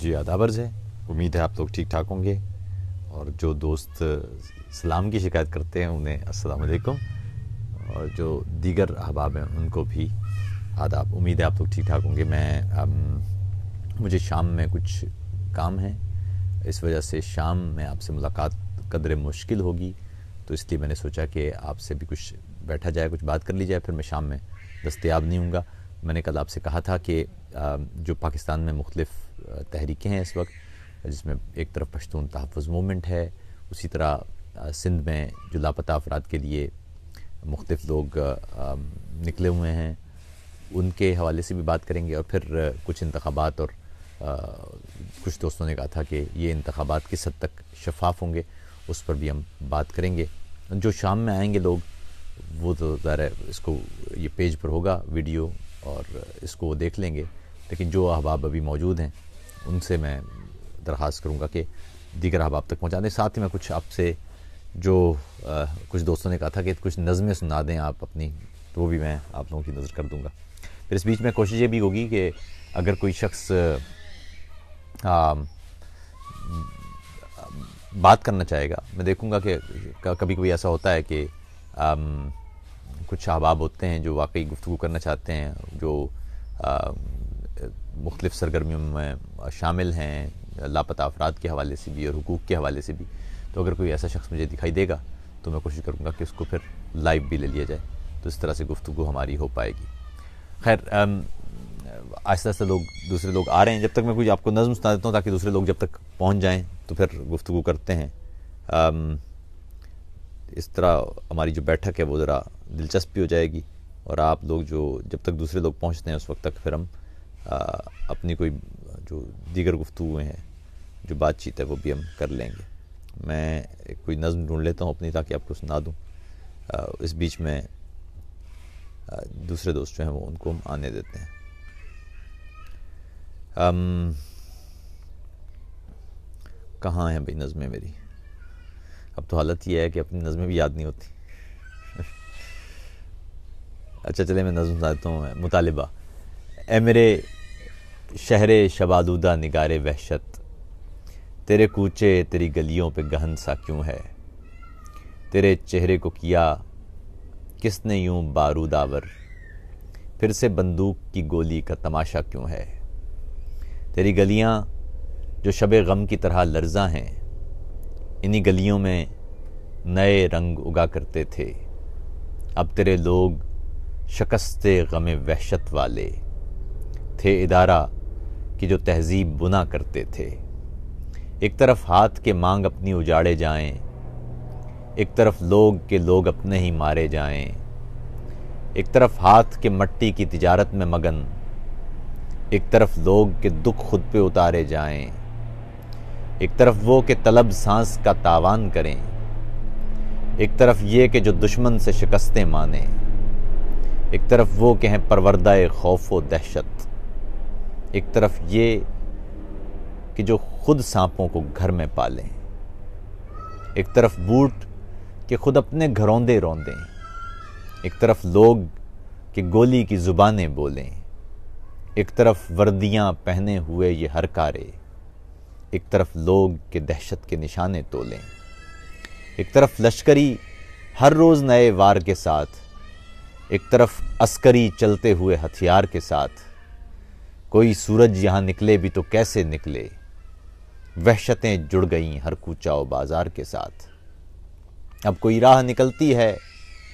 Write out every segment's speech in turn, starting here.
जी आदाबर्ज है उम्मीद है आप लोग ठीक ठाक होंगे और जो दोस्त सलाम की शिकायत करते हैं उन्हें असलकुम और जो दीगर अहबाब हैं उनको भी आदाब उम्मीद है आप लोग ठीक ठाक होंगे मैं अब मुझे शाम में कुछ काम है इस वजह से शाम में आपसे मुलाकात कदर मुश्किल होगी तो इसलिए मैंने सोचा कि आपसे भी कुछ बैठा जाए कुछ बात कर ली जाए फिर मैं शाम में दस्तियाब नहीं हूँगा मैंने कल आपसे कहा था कि जो पाकिस्तान में मुख्तफ तहरीकें हैं इस वक्त जिसमें एक तरफ पश्तून तहफ़ मूवमेंट है उसी तरह सिंध में जो लापता अफराद के लिए मुख्तफ लोग निकले हुए हैं उनके हवाले से भी बात करेंगे और फिर कुछ इंतबात और कुछ दोस्तों ने कहा था कि ये इंतबात किस हद तक शफाफ होंगे उस पर भी हम बात करेंगे जो शाम में आएंगे लोग वो तो ज़रा इसको ये पेज पर होगा वीडियो और इसको वो देख लेंगे लेकिन जो अहबाब अभी मौजूद हैं उनसे मैं दरख्वास्त करूँगा कि दीगर अहबाब तक पहुँचा दें साथ ही मैं कुछ आपसे जो आ, कुछ दोस्तों ने कहा था कि कुछ नज़में सुना दें आप अपनी तो वो भी मैं आप लोगों की नज़र कर दूँगा फिर इस बीच में कोशिश ये भी होगी कि अगर कोई शख्स बात करना चाहेगा मैं देखूँगा कि कभी कभी ऐसा होता है कि आम, कुछ अहबाब होते हैं जो वाकई गुफ्तु करना चाहते हैं जो मुख्तफ सरगर्मियों में शामिल हैं लापता अफराद के हवाले से भी और हकूक़ के हवाले से भी तो अगर कोई ऐसा शख्स मुझे दिखाई देगा तो मैं कोशिश करूँगा कि उसको फिर लाइव भी ले लिया जाए तो इस तरह से गुफ्तु हमारी हो पाएगी खैर आहिस्ता आहिस्ता लोग दूसरे लोग आ रहे हैं जब तक मैं कुछ आपको नज़म सुना देता हूँ ताकि दूसरे लोग जब तक पहुँच जाएँ तो फिर गुफ्तु करते हैं आम, इस तरह हमारी जो बैठक है वो ज़रा दिलचस्पी हो जाएगी और आप लोग जो जब तक दूसरे लोग पहुँचते हैं उस वक्त तक फिर हम अपनी कोई जो दीगर गुफ्तुएँ हैं जो बातचीत है वो भी हम कर लेंगे मैं कोई नज़म ढूंढ लेता हूँ अपनी ताकि आपको सुना दूँ इस बीच में दूसरे दोस्त जो हैं वो उनको हम आने देते हैं कहाँ हैं भाई नज़में मेरी अब तो हालत ये है कि अपनी नज़में भी याद नहीं होती अच्छा चले मैं नज़म सुनाता हूँ मुतालबा ए मेरे शहर शबादुदा निगार वहशत तेरे कूचे तेरी गलियों पे गहन सा क्यों है तेरे चेहरे को किया किसने यूं बारूदावर फिर से बंदूक की गोली का तमाशा क्यों है तेरी गलियां जो शब गम की तरह लर्जा हैं इन्हीं गलियों में नए रंग उगा करते थे अब तेरे लोग शकस्ते गम वहशत वाले थे इदारा कि जो तहजीब बुना करते थे एक तरफ हाथ के मांग अपनी उजाड़े जाएं, एक तरफ लोग के लोग अपने ही मारे जाएं, एक तरफ हाथ के मट्टी की तिजारत में मगन एक तरफ लोग के दुख खुद पे उतारे जाएं एक तरफ वो के तलब सांस का तावान करें एक तरफ ये कि जो दुश्मन से शिकस्तें माने एक तरफ वो के हैं परवरदा खौफ व दहशत एक तरफ ये कि जो खुद सांपों को घर में पालें एक तरफ बूट कि खुद अपने घरौंदे रौंदें एक तरफ लोग के गोली की ज़ुबानें बोलें एक तरफ वर्दियां पहने हुए ये हर कारे एक तरफ लोग के दहशत के निशाने तोलें एक तरफ लश्करी हर रोज़ नए वार के साथ एक तरफ अस्करी चलते हुए हथियार के साथ कोई सूरज यहाँ निकले भी तो कैसे निकले वहशतें जुड़ गईं हर कूचाओ बाजार के साथ अब कोई राह निकलती है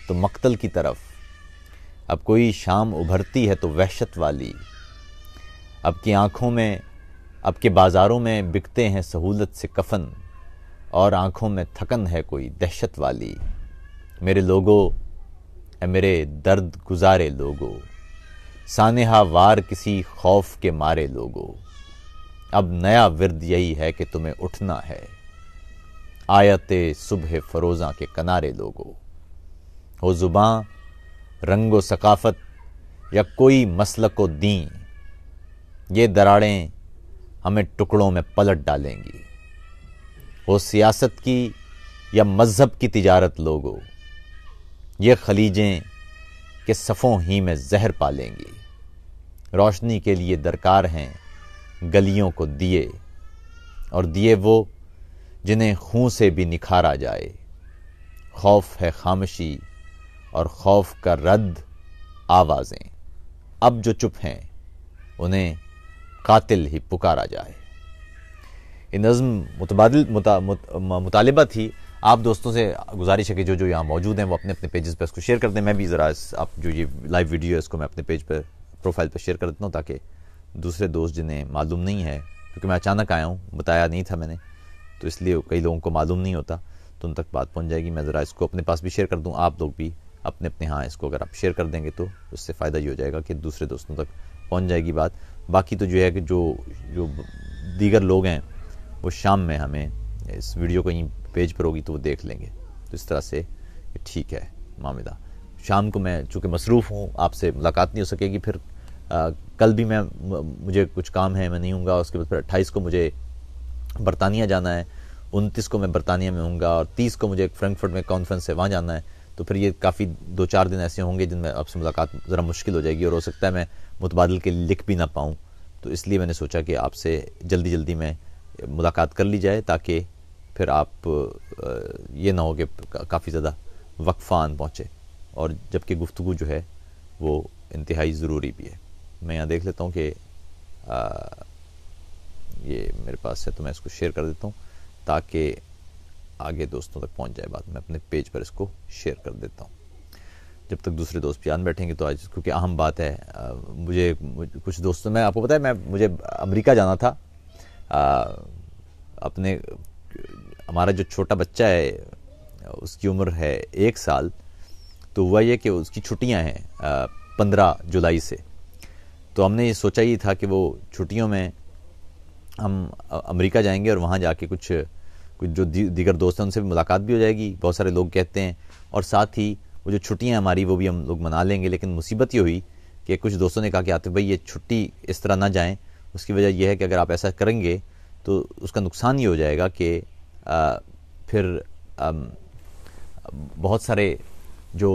तो मक्तल की तरफ अब कोई शाम उभरती है तो वहशत वाली अब की आँखों में अब के बाज़ारों में बिकते हैं सहूलत से कफन और आँखों में थकन है कोई दहशत वाली मेरे लोगों मेरे दर्द गुजारे लोगों सानेहा वार किसी खौफ के मारे लोगो अब नया विरद यही है कि तुम्हें उठना है आयत सुबह फरोजा के कनारे लोगो हो जुबां रंगो सकाफत या कोई मसल को दी ये दराड़ें हमें टुकड़ों में पलट डालेंगी हो सियासत की या मज़हब की तिजारत लोगो ये खलीजें के सफ़ों ही में जहर पालेंगी रोशनी के लिए दरकार हैं गलियों को दिए और दिए वो जिन्हें खूं से भी निखारा जाए खौफ है खामशी और खौफ का रद्द आवाज़ें अब जो चुप हैं उन्हें कातिल ही पुकारा जाए ये नज़म मुतबाद मुता, मुत, मुतालबा थी आप दोस्तों से गुजारिश है कि जो जो यहाँ मौजूद हैं वो अपने अपने पेजेस पर पे इसको शेयर कर दें मैं भी ज़रा आप जो ये लाइव वीडियो है इसको मैं अपने पेज पर पे प्रोफाइल पर शेयर कर देता हूँ ताकि दूसरे दोस्त जिन्हें मालूम नहीं है क्योंकि मैं अचानक आया हूँ बताया नहीं था मैंने तो इसलिए कई लोगों को मालूम नहीं होता तो उन तक बात पहुँच जाएगी मैं ज़रा इसको अपने पास भी शेयर कर दूँ आप लोग भी अपने अपने हाँ इसको अगर आप शेयर कर देंगे तो उससे फ़ायदा ये हो जाएगा कि दूसरे दोस्तों तक पहुँच जाएगी बात बाकी तो जो है कि जो जो दीगर लोग हैं वो शाम में हमें इस वीडियो कहीं पेज पर होगी तो वो देख लेंगे तो इस तरह से ठीक है मामिदा शाम को मैं चूँकि मसरूफ़ हूँ आपसे मुलाकात नहीं हो सकेगी फिर आ, कल भी मैं मुझे कुछ काम है मैं नहीं हूँ उसके बाद फिर अट्ठाईस को मुझे बरतानिया जाना है उनतीस को मैं बरतानिया में हूँगा और तीस को मुझे फ्रैंकफर्ट में कॉन्फ्रेंस है वहाँ जाना है तो फिर ये काफ़ी दो चार दिन ऐसे होंगे जिनमें आपसे मुलाकात ज़रा मुश्किल हो जाएगी और हो सकता है मैं मुतबादल के लिए लिख भी ना पाऊँ तो इसलिए मैंने सोचा कि आपसे जल्दी जल्दी में मुलाकात कर ली जाए ताकि फिर आप ये ना हो कि काफ़ी ज़्यादा वक्फा आन पहुँचे और जबकि गुफ्तु जो है वो इंतहाई ज़रूरी भी है मैं यहाँ देख लेता हूँ कि ये मेरे पास है तो मैं इसको शेयर कर देता हूँ ताकि आगे दोस्तों तक पहुँच जाए बात मैं अपने पेज पर इसको शेयर कर देता हूँ जब तक दूसरे दोस्त भी आन बैठेंगे तो आज क्योंकि अहम बात है आ, मुझे, मुझे कुछ दोस्तों में आपको पता है मैं मुझे अमेरिका जाना था आ, अपने हमारा जो छोटा बच्चा है उसकी उम्र है एक साल तो हुआ ये कि उसकी छुट्टियां हैं पंद्रह जुलाई से तो हमने ये सोचा ही था कि वो छुट्टियों में हम अमेरिका जाएंगे और वहाँ जाके कुछ कुछ जो दीगर दोस्त हैं उनसे भी मुलाकात भी हो जाएगी बहुत सारे लोग कहते हैं और साथ ही वो जो छुट्टियाँ हमारी वो भी हम लोग मना लेंगे लेकिन मुसीबत ये हुई कि कुछ दोस्तों ने कहा कि आते भाई ये छुट्टी इस तरह ना जाएँ उसकी वजह यह है कि अगर आप ऐसा करेंगे तो उसका नुकसान ये हो जाएगा कि फिर बहुत सारे जो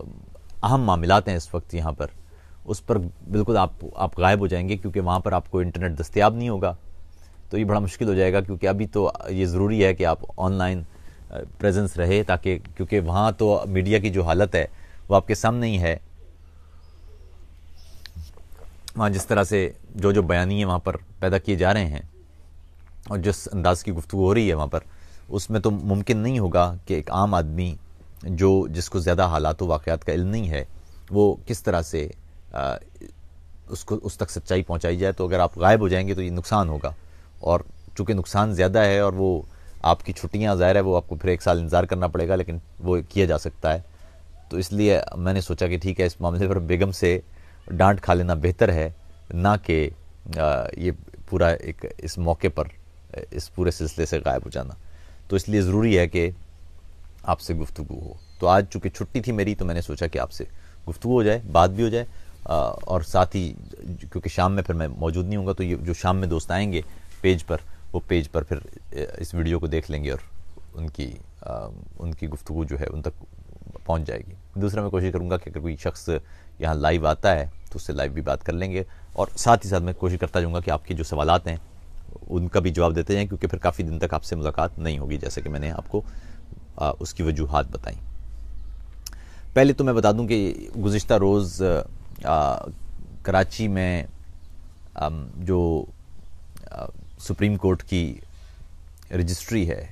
अहम मामलात हैं इस वक्त यहाँ पर उस पर बिल्कुल आप आप गायब हो जाएंगे क्योंकि वहाँ पर आपको इंटरनेट दस्तियाब नहीं होगा तो ये बड़ा मुश्किल हो जाएगा क्योंकि अभी तो ये ज़रूरी है कि आप ऑनलाइन प्रेजेंस रहे ताकि क्योंकि वहाँ तो मीडिया की जो हालत है वो आपके सामने ही है वहाँ जिस तरह से जो जो बयानी वहाँ पर पैदा किए जा रहे हैं और जिस अंदाज की गुफ्तु हो रही है वहाँ पर उसमें तो मुमकिन नहीं होगा कि एक आम आदमी जो जिसको ज़्यादा हालात वाक़ात का इल नहीं है वो किस तरह से आ, उसको उस तक सच्चाई पहुंचाई जाए तो अगर आप गायब हो जाएंगे तो ये नुकसान होगा और चूँकि नुकसान ज़्यादा है और वो आपकी छुट्टियां ज़ाहिर है वो आपको फिर एक साल इंतज़ार करना पड़ेगा लेकिन वो किया जा सकता है तो इसलिए मैंने सोचा कि ठीक है इस मामले पर बेगम से डांट खा लेना बेहतर है ना कि ये पूरा एक इस मौके पर इस पूरे सिलसिले से गायब हो जाना तो इसलिए ज़रूरी है कि आपसे गुफ्तु हो तो आज चूँकि छुट्टी थी मेरी तो मैंने सोचा कि आपसे गुफ्तु हो जाए बात भी हो जाए और साथ ही क्योंकि शाम में फिर मैं मौजूद नहीं हूँगा तो ये जो शाम में दोस्त आएंगे पेज पर वो पेज पर फिर इस वीडियो को देख लेंगे और उनकी आ, उनकी गुफ्तु जो है उन तक पहुँच जाएगी दूसरा मैं कोशिश करूँगा कि अगर कोई शख्स यहाँ लाइव आता है तो उससे लाइव भी बात कर लेंगे और साथ ही साथ मैं कोशिश करता जाऊँगा कि आपके जो सवाल हैं उनका भी जवाब देते जाएँ क्योंकि फिर काफ़ी दिन तक आपसे मुलाकात नहीं होगी जैसे कि मैंने आपको आ, उसकी वजूहत बताई पहले तो मैं बता दूं कि गुज्त रोज़ कराची में आ, जो आ, सुप्रीम कोर्ट की रजिस्ट्री है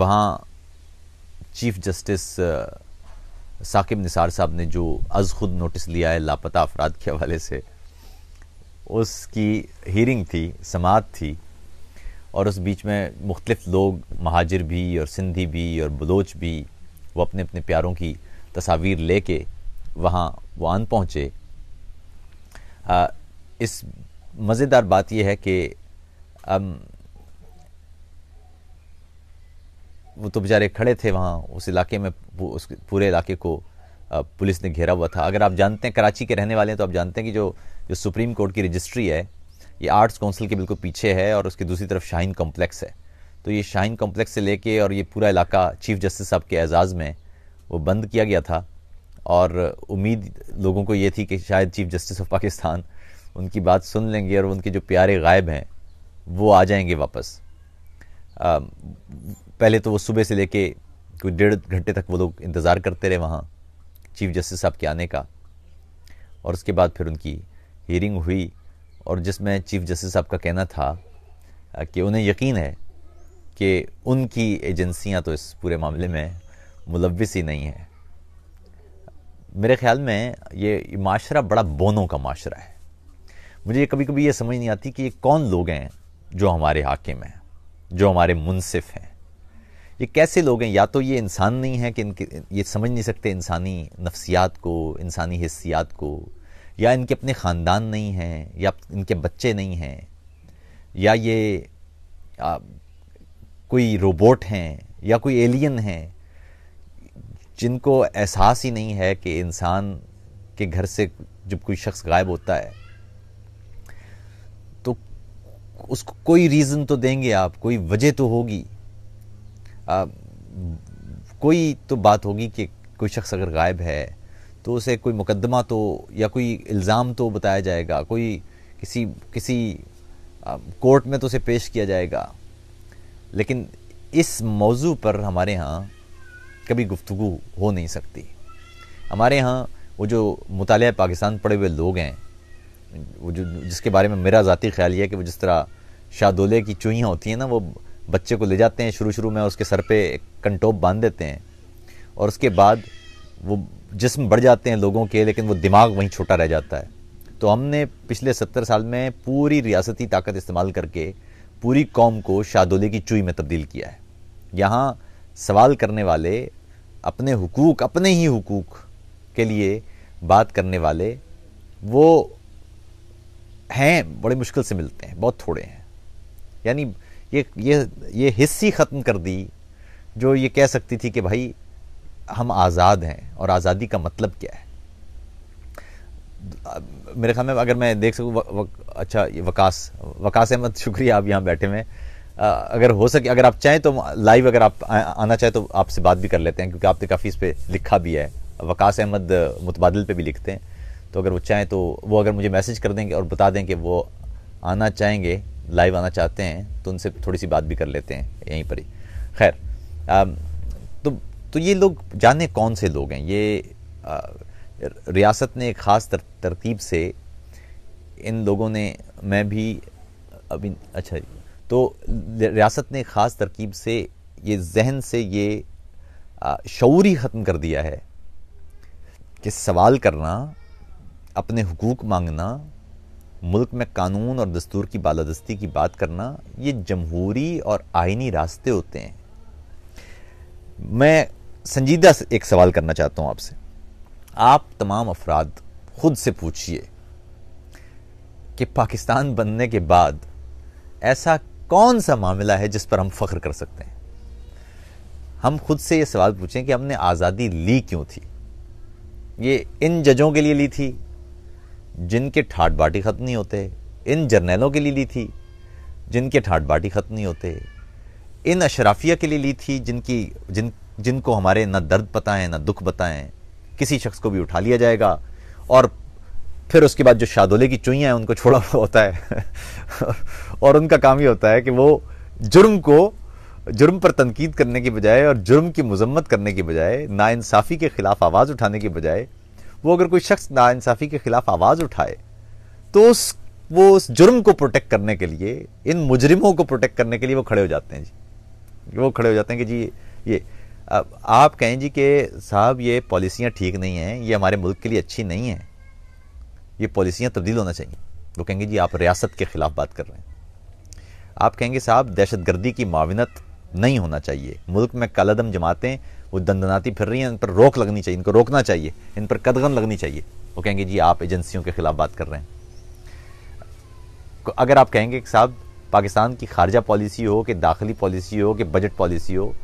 वहाँ चीफ जस्टिस साकिब निसार साहब ने जो अज खुद नोटिस लिया है लापता अफराद के हवाले से उसकी हियरिंग थी समात थी और उस बीच में मुख्तलिफ लोग महाजिर भी और सिंधी भी और बलोच भी वो अपने अपने प्यारों की तस्वीर ले कर वहाँ आन पहुँचे इस मज़ेदार बात यह है कि वो तो बेचारे खड़े थे वहाँ उस इलाके में उस पूरे इलाके को पुलिस ने घेरा हुआ था अगर आप जानते हैं कराची के रहने वाले हैं तो आप जानते हैं कि जो जो सुप्रीम कोर्ट की रजिस्ट्री है ये आर्ट्स काउंसिल के बिल्कुल पीछे है और उसकी दूसरी तरफ शाहीन कम्प्लेक्स है तो ये शाहीन कम्प्लेक्स से लेके और ये पूरा इलाका चीफ जस्टिस साहब के एजाज़ में वो बंद किया गया था और उम्मीद लोगों को ये थी कि शायद चीफ जस्टिस ऑफ पाकिस्तान उनकी बात सुन लेंगे और उनके जो प्यारे गायब हैं वो आ जाएंगे वापस आ, पहले तो वो सुबह से लेके कोई डेढ़ घंटे तक वो लोग इंतज़ार करते रहे वहाँ चीफ जस्टिस साहब के आने का और उसके बाद फिर उनकी हियरिंग हुई और जिसमें चीफ जस्टिस साहब का कहना था कि उन्हें यकीन है कि उनकी एजेंसियां तो इस पूरे मामले में मुलविस ही नहीं है मेरे ख्याल में ये माशरा बड़ा बोनों का माशरा है मुझे कभी कभी ये समझ नहीं आती कि ये कौन लोग हैं जो हमारे हाकिम हैं जो हमारे मुनसिफ हैं ये कैसे लोग हैं या तो ये इंसान नहीं है कि इनके ये समझ नहीं सकते इंसानी नफ्सियात को इंसानी हिस्सियात को या इनके अपने ख़ानदान नहीं हैं या इनके बच्चे नहीं हैं या ये आ, कोई रोबोट हैं या कोई एलियन हैं जिनको एहसास ही नहीं है कि इंसान के घर से जब कोई शख्स गायब होता है तो उसको कोई रीज़न तो देंगे आप कोई वजह तो होगी कोई तो बात होगी कि कोई शख्स अगर गायब है तो उसे कोई मुकदमा तो या कोई इल्ज़ाम तो बताया जाएगा कोई किसी किसी कोर्ट में तो उसे पेश किया जाएगा लेकिन इस मौजू पर हमारे यहाँ कभी गुफ्तु हो नहीं सकती हमारे यहाँ वो जो मुताल पाकिस्तान पढ़े हुए लोग हैं वो जो जिसके बारे में मेरा ज़ाती ख्याल ये है कि वो जिस तरह शादोले की चूहियाँ होती हैं ना वो बच्चे को ले जाते हैं शुरू शुरू में उसके सर पे कंटोप बांध देते हैं और उसके बाद वो जिसम बढ़ जाते हैं लोगों के लेकिन वो दिमाग वहीं छोटा रह जाता है तो हमने पिछले सत्तर साल में पूरी रियासती ताकत इस्तेमाल करके पूरी कौम को शादोले की चुई में तब्दील किया है यहाँ सवाल करने वाले अपने हुकूक अपने ही हुकूक के लिए बात करने वाले वो हैं बड़े मुश्किल से मिलते हैं बहुत थोड़े हैं यानी ये ये ये हिस्सी ख़त्म कर दी जो ये कह सकती थी कि भाई हम आज़ाद हैं और आज़ादी का मतलब क्या है मेरे ख्याल में अगर मैं देख सकूँ अच्छा ये वकास वकास अहमद शुक्रिया आप यहाँ बैठे हुए अगर हो सके अगर आप चाहें तो लाइव अगर आप आना चाहें तो आपसे बात भी कर लेते हैं क्योंकि आपने काफ़ी इस पर लिखा भी है वकास अहमद मुतबादल पे भी लिखते हैं तो अगर वो चाहें तो वो अगर मुझे मैसेज कर देंगे और बता दें कि वो आना चाहेंगे लाइव आना चाहते हैं तो उनसे थोड़ी सी बात भी कर लेते हैं यहीं पर ही खैर तो ये लोग जाने कौन से लोग हैं ये रियासत ने एक ख़ास तर, तरतीब से इन लोगों ने मैं भी अभी अच्छा तो रियासत ने ख़ास तरकीब से ये जहन से ये शौरी ख़त्म कर दिया है कि सवाल करना अपने हकूक़ मांगना मुल्क में कानून और दस्तूर की बालादस्ती की बात करना ये जमहूरी और आइनी रास्ते होते हैं मैं संजीदा एक सवाल करना चाहता हूं आपसे आप तमाम अफराद खुद से पूछिए कि पाकिस्तान बनने के बाद ऐसा कौन सा मामला है जिस पर हम फख्र कर सकते हैं हम खुद से ये सवाल पूछें कि हमने आज़ादी ली क्यों थी ये इन जजों के लिए ली थी जिनके ठाट बाटी ख़त्म नहीं होते इन जर्नैलों के लिए ली थी जिनके ठाट बाटी ख़त्म नहीं होते इन अशराफिया के लिए ली थी जिनकी जिन जिनको हमारे न दर्द पता है न दुख पता है किसी शख्स को भी उठा लिया जाएगा और फिर उसके बाद जो शादोले की चुइयाँ हैं उनको छोड़ा हुआ होता है और उनका काम ये होता है कि वो जुर्म को जुर्म पर तनकीद करने की बजाय और जुर्म की मजम्मत करने की बजाय नाानसाफ़ी के ख़िलाफ़ आवाज़ उठाने की बजाय वो अगर कोई शख्स नाानसाफ़ी के ख़िलाफ़ आवाज़ उठाए तो उस वो उस जुर्म को प्रोटेक्ट करने के लिए इन मुजरिमों को प्रोटेक्ट करने के लिए वो खड़े हो जाते हैं जी वो खड़े हो जाते हैं कि जी ये अब आप कहें जी कि साहब ये पॉलिसियाँ ठीक नहीं हैं ये हमारे मुल्क के लिए अच्छी नहीं हैं ये पॉलिसियाँ तब्दील होना चाहिए वो कहेंगे जी आप रियासत के ख़िलाफ़ बात कर रहे हैं आप कहेंगे साहब दहशत गर्दी की माविनत नहीं होना चाहिए मुल्क में कलदम जमातें वो दंदनाती फिर रही हैं इन पर रोक लगनी चाहिए इनको रोकना चाहिए इन पर कदगन लगनी चाहिए वो कहेंगे जी आप एजेंसियों के ख़िलाफ़ बात कर रहे हैं अगर आप कहेंगे साहब पाकिस्तान की खारजा पॉलिसी हो कि दाखिली पॉलिसी हो कि बजट पॉलिसी हो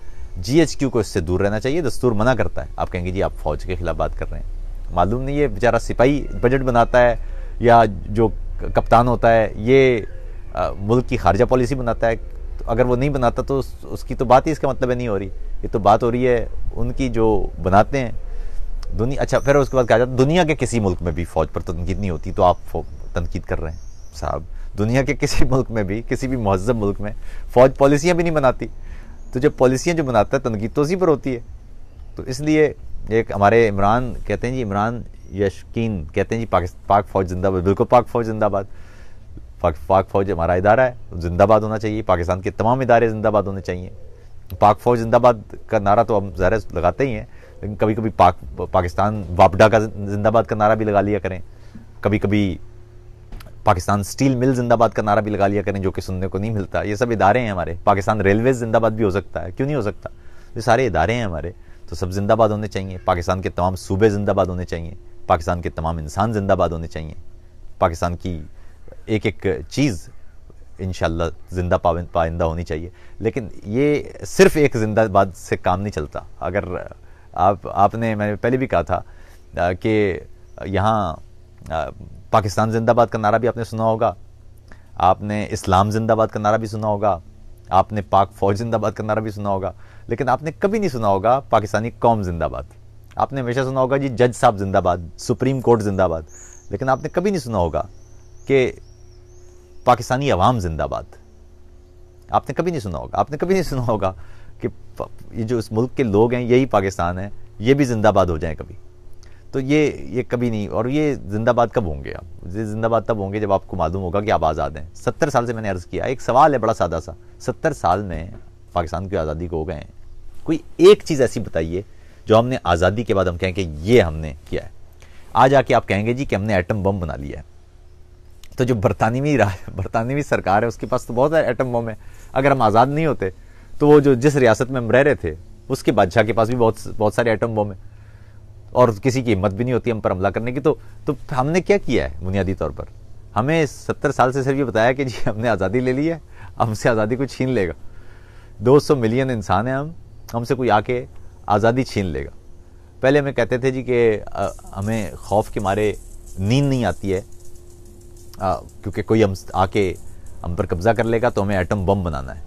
जीएचक्यू को इससे दूर रहना चाहिए दस्तूर मना करता है आप कहेंगे जी आप फौज के खिलाफ बात कर रहे हैं मालूम नहीं ये बेचारा सिपाही बजट बनाता है या जो कप्तान होता है ये आ, मुल्क की खारजा पॉलिसी बनाता है तो अगर वो नहीं बनाता तो उस, उसकी तो बात ही इसका मतलब है नहीं हो रही ये तो बात हो रही है उनकी जो बनाते हैं दुनिया अच्छा फिर उसके बाद कहा जाता दुनिया के किसी मुल्क में भी फौज पर तनकीद नहीं होती तो आप तनकीद कर रहे हैं साहब दुनिया के किसी मुल्क में भी किसी भी महजब मुल्क में फौज पॉलिसियाँ भी नहीं बनाती तो जब पॉलिसियाँ जो बनाता है तनकीद तो उसी पर होती है तो इसलिए एक हमारे इमरान कहते हैं जी इमरान यशकीन कहते हैं जी पाक पाक फौज जिंदाबाद बिल्कुल पाक फौज जिंदाबाद पाक पाक फौज हमारा इदारा है जिंदाबाद होना चाहिए पाकिस्तान के तमाम इदारे जिंदाबाद होने चाहिए पाक फौज जिंदाबाद का नारा तो हम ज़ाहिर लगाते ही हैं लेकिन कभी कभी पाक पाकिस्तान वापडा का जिंदाबाद का नारा भी लगा लिया करें कभी कभी पाकिस्तान स्टील मिल जिंदाबाद का नारा भी लगा लिया करें जो कि सुनने को नहीं मिलता ये सब इदारे हैं हमारे पाकिस्तान रेलवे जिंदाबाद भी हो सकता है क्यों नहीं हो सकता ये सारे इदारे हैं हमारे तो सब जिंदाबाद होने चाहिए पाकिस्तान के तमाम सूबे जिंदाबाद होने चाहिए पाकिस्तान के तमाम इंसान जिंदाबाद होने चाहिए पाकिस्तान की एक एक चीज़ इन जिंदा पाइंदा होनी चाहिए लेकिन ये सिर्फ एक जिंदाबाद से काम नहीं चलता अगर आप आपने मैंने पहले भी कहा था कि यहाँ पाकिस्तान जिंदाबाद का नारा भी आपने सुना होगा आपने इस्लाम जिंदाबाद का नारा भी सुना होगा आपने पाक फौज जिंदाबाद का नारा भी सुना होगा लेकिन आपने कभी नहीं सुना होगा पाकिस्तानी कौम जिंदाबाद आपने हमेशा सुना होगा जी जज साहब जिंदाबाद सुप्रीम कोर्ट जिंदाबाद लेकिन आपने कभी नहीं सुना होगा कि पाकिस्तानी अवाम जिंदाबाद आपने कभी नहीं सुना होगा आपने कभी नहीं सुना होगा कि ये जो इस मुल्क के लोग हैं यही पाकिस्तान है ये भी जिंदाबाद हो जाए कभी तो ये ये कभी नहीं और ये जिंदाबाद कब होंगे आप ये जिंदाबाद तब होंगे जब आपको मालूम होगा कि आप आज़ाद हैं सत्तर साल से मैंने अर्ज़ किया एक सवाल है बड़ा सादा सा सत्तर साल में पाकिस्तान की आज़ादी को हो गए हैं कोई एक चीज़ ऐसी बताइए जो हमने आज़ादी के बाद हम कहें कि ये हमने किया है आज आके आप कहेंगे जी कि हमने एटम बम बना लिया है तो जो बरतानवी बरतानवी सरकार है उसके पास तो बहुत सारे एटम बम है अगर हम आज़ाद नहीं होते तो वो जो जिस रियासत में हम रह रहे थे उसके बादशाह के पास भी बहुत बहुत सारे एटम बम है और किसी की हिम्मत भी नहीं होती हम पर हमला करने की तो तो हमने क्या किया है बुनियादी तौर पर हमें सत्तर साल से सिर्फ ये बताया कि जी हमने आज़ादी ले ली है हमसे आज़ादी कोई छीन लेगा 200 मिलियन इंसान हैं हम हमसे कोई आके आज़ादी छीन लेगा पहले हमें कहते थे जी कि हमें खौफ के मारे नींद नहीं आती है क्योंकि कोई हम आके हम पर कब्ज़ा कर लेगा तो हमें एटम बम बनाना है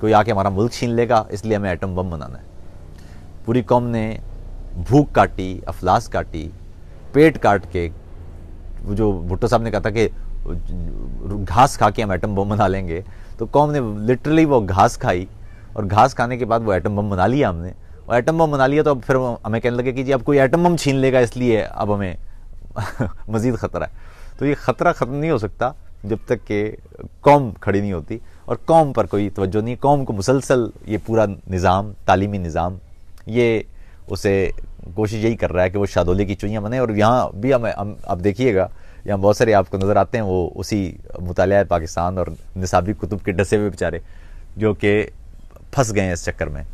कोई आके हमारा मुल्क छीन लेगा इसलिए हमें एटम बम बनाना है पूरी कौम ने भूख काटी अफलास काटी पेट काट के जो भुट्टो साहब ने कहा था कि घास खा के हम एटम बम बना लेंगे तो कौम ने लिटरली वो घास खाई और घास खाने के बाद वो एटम बम बना लिया हमने और एटम बम बना लिया तो अब फिर हमें कहने लगे कि जी अब कोई एटम बम छीन लेगा इसलिए अब हमें मज़ीद ख़तरा है तो ये ख़तरा ख़त्म नहीं हो सकता जब तक कि कौम खड़ी नहीं होती और कौम पर कोई तवज्जो नहीं कौम को मुसलसल ये पूरा निज़ाम तालीमी निज़ाम ये उसे कोशिश यही कर रहा है कि वो शादोली की चुइयाँ बने और यहाँ भी हम आप देखिएगा यहाँ बहुत सारे आपको नज़र आते हैं वो उसी मुताल पाकिस्तान और निसाबी कुतुब के डसे हुए बेचारे जो कि फंस गए हैं इस चक्कर में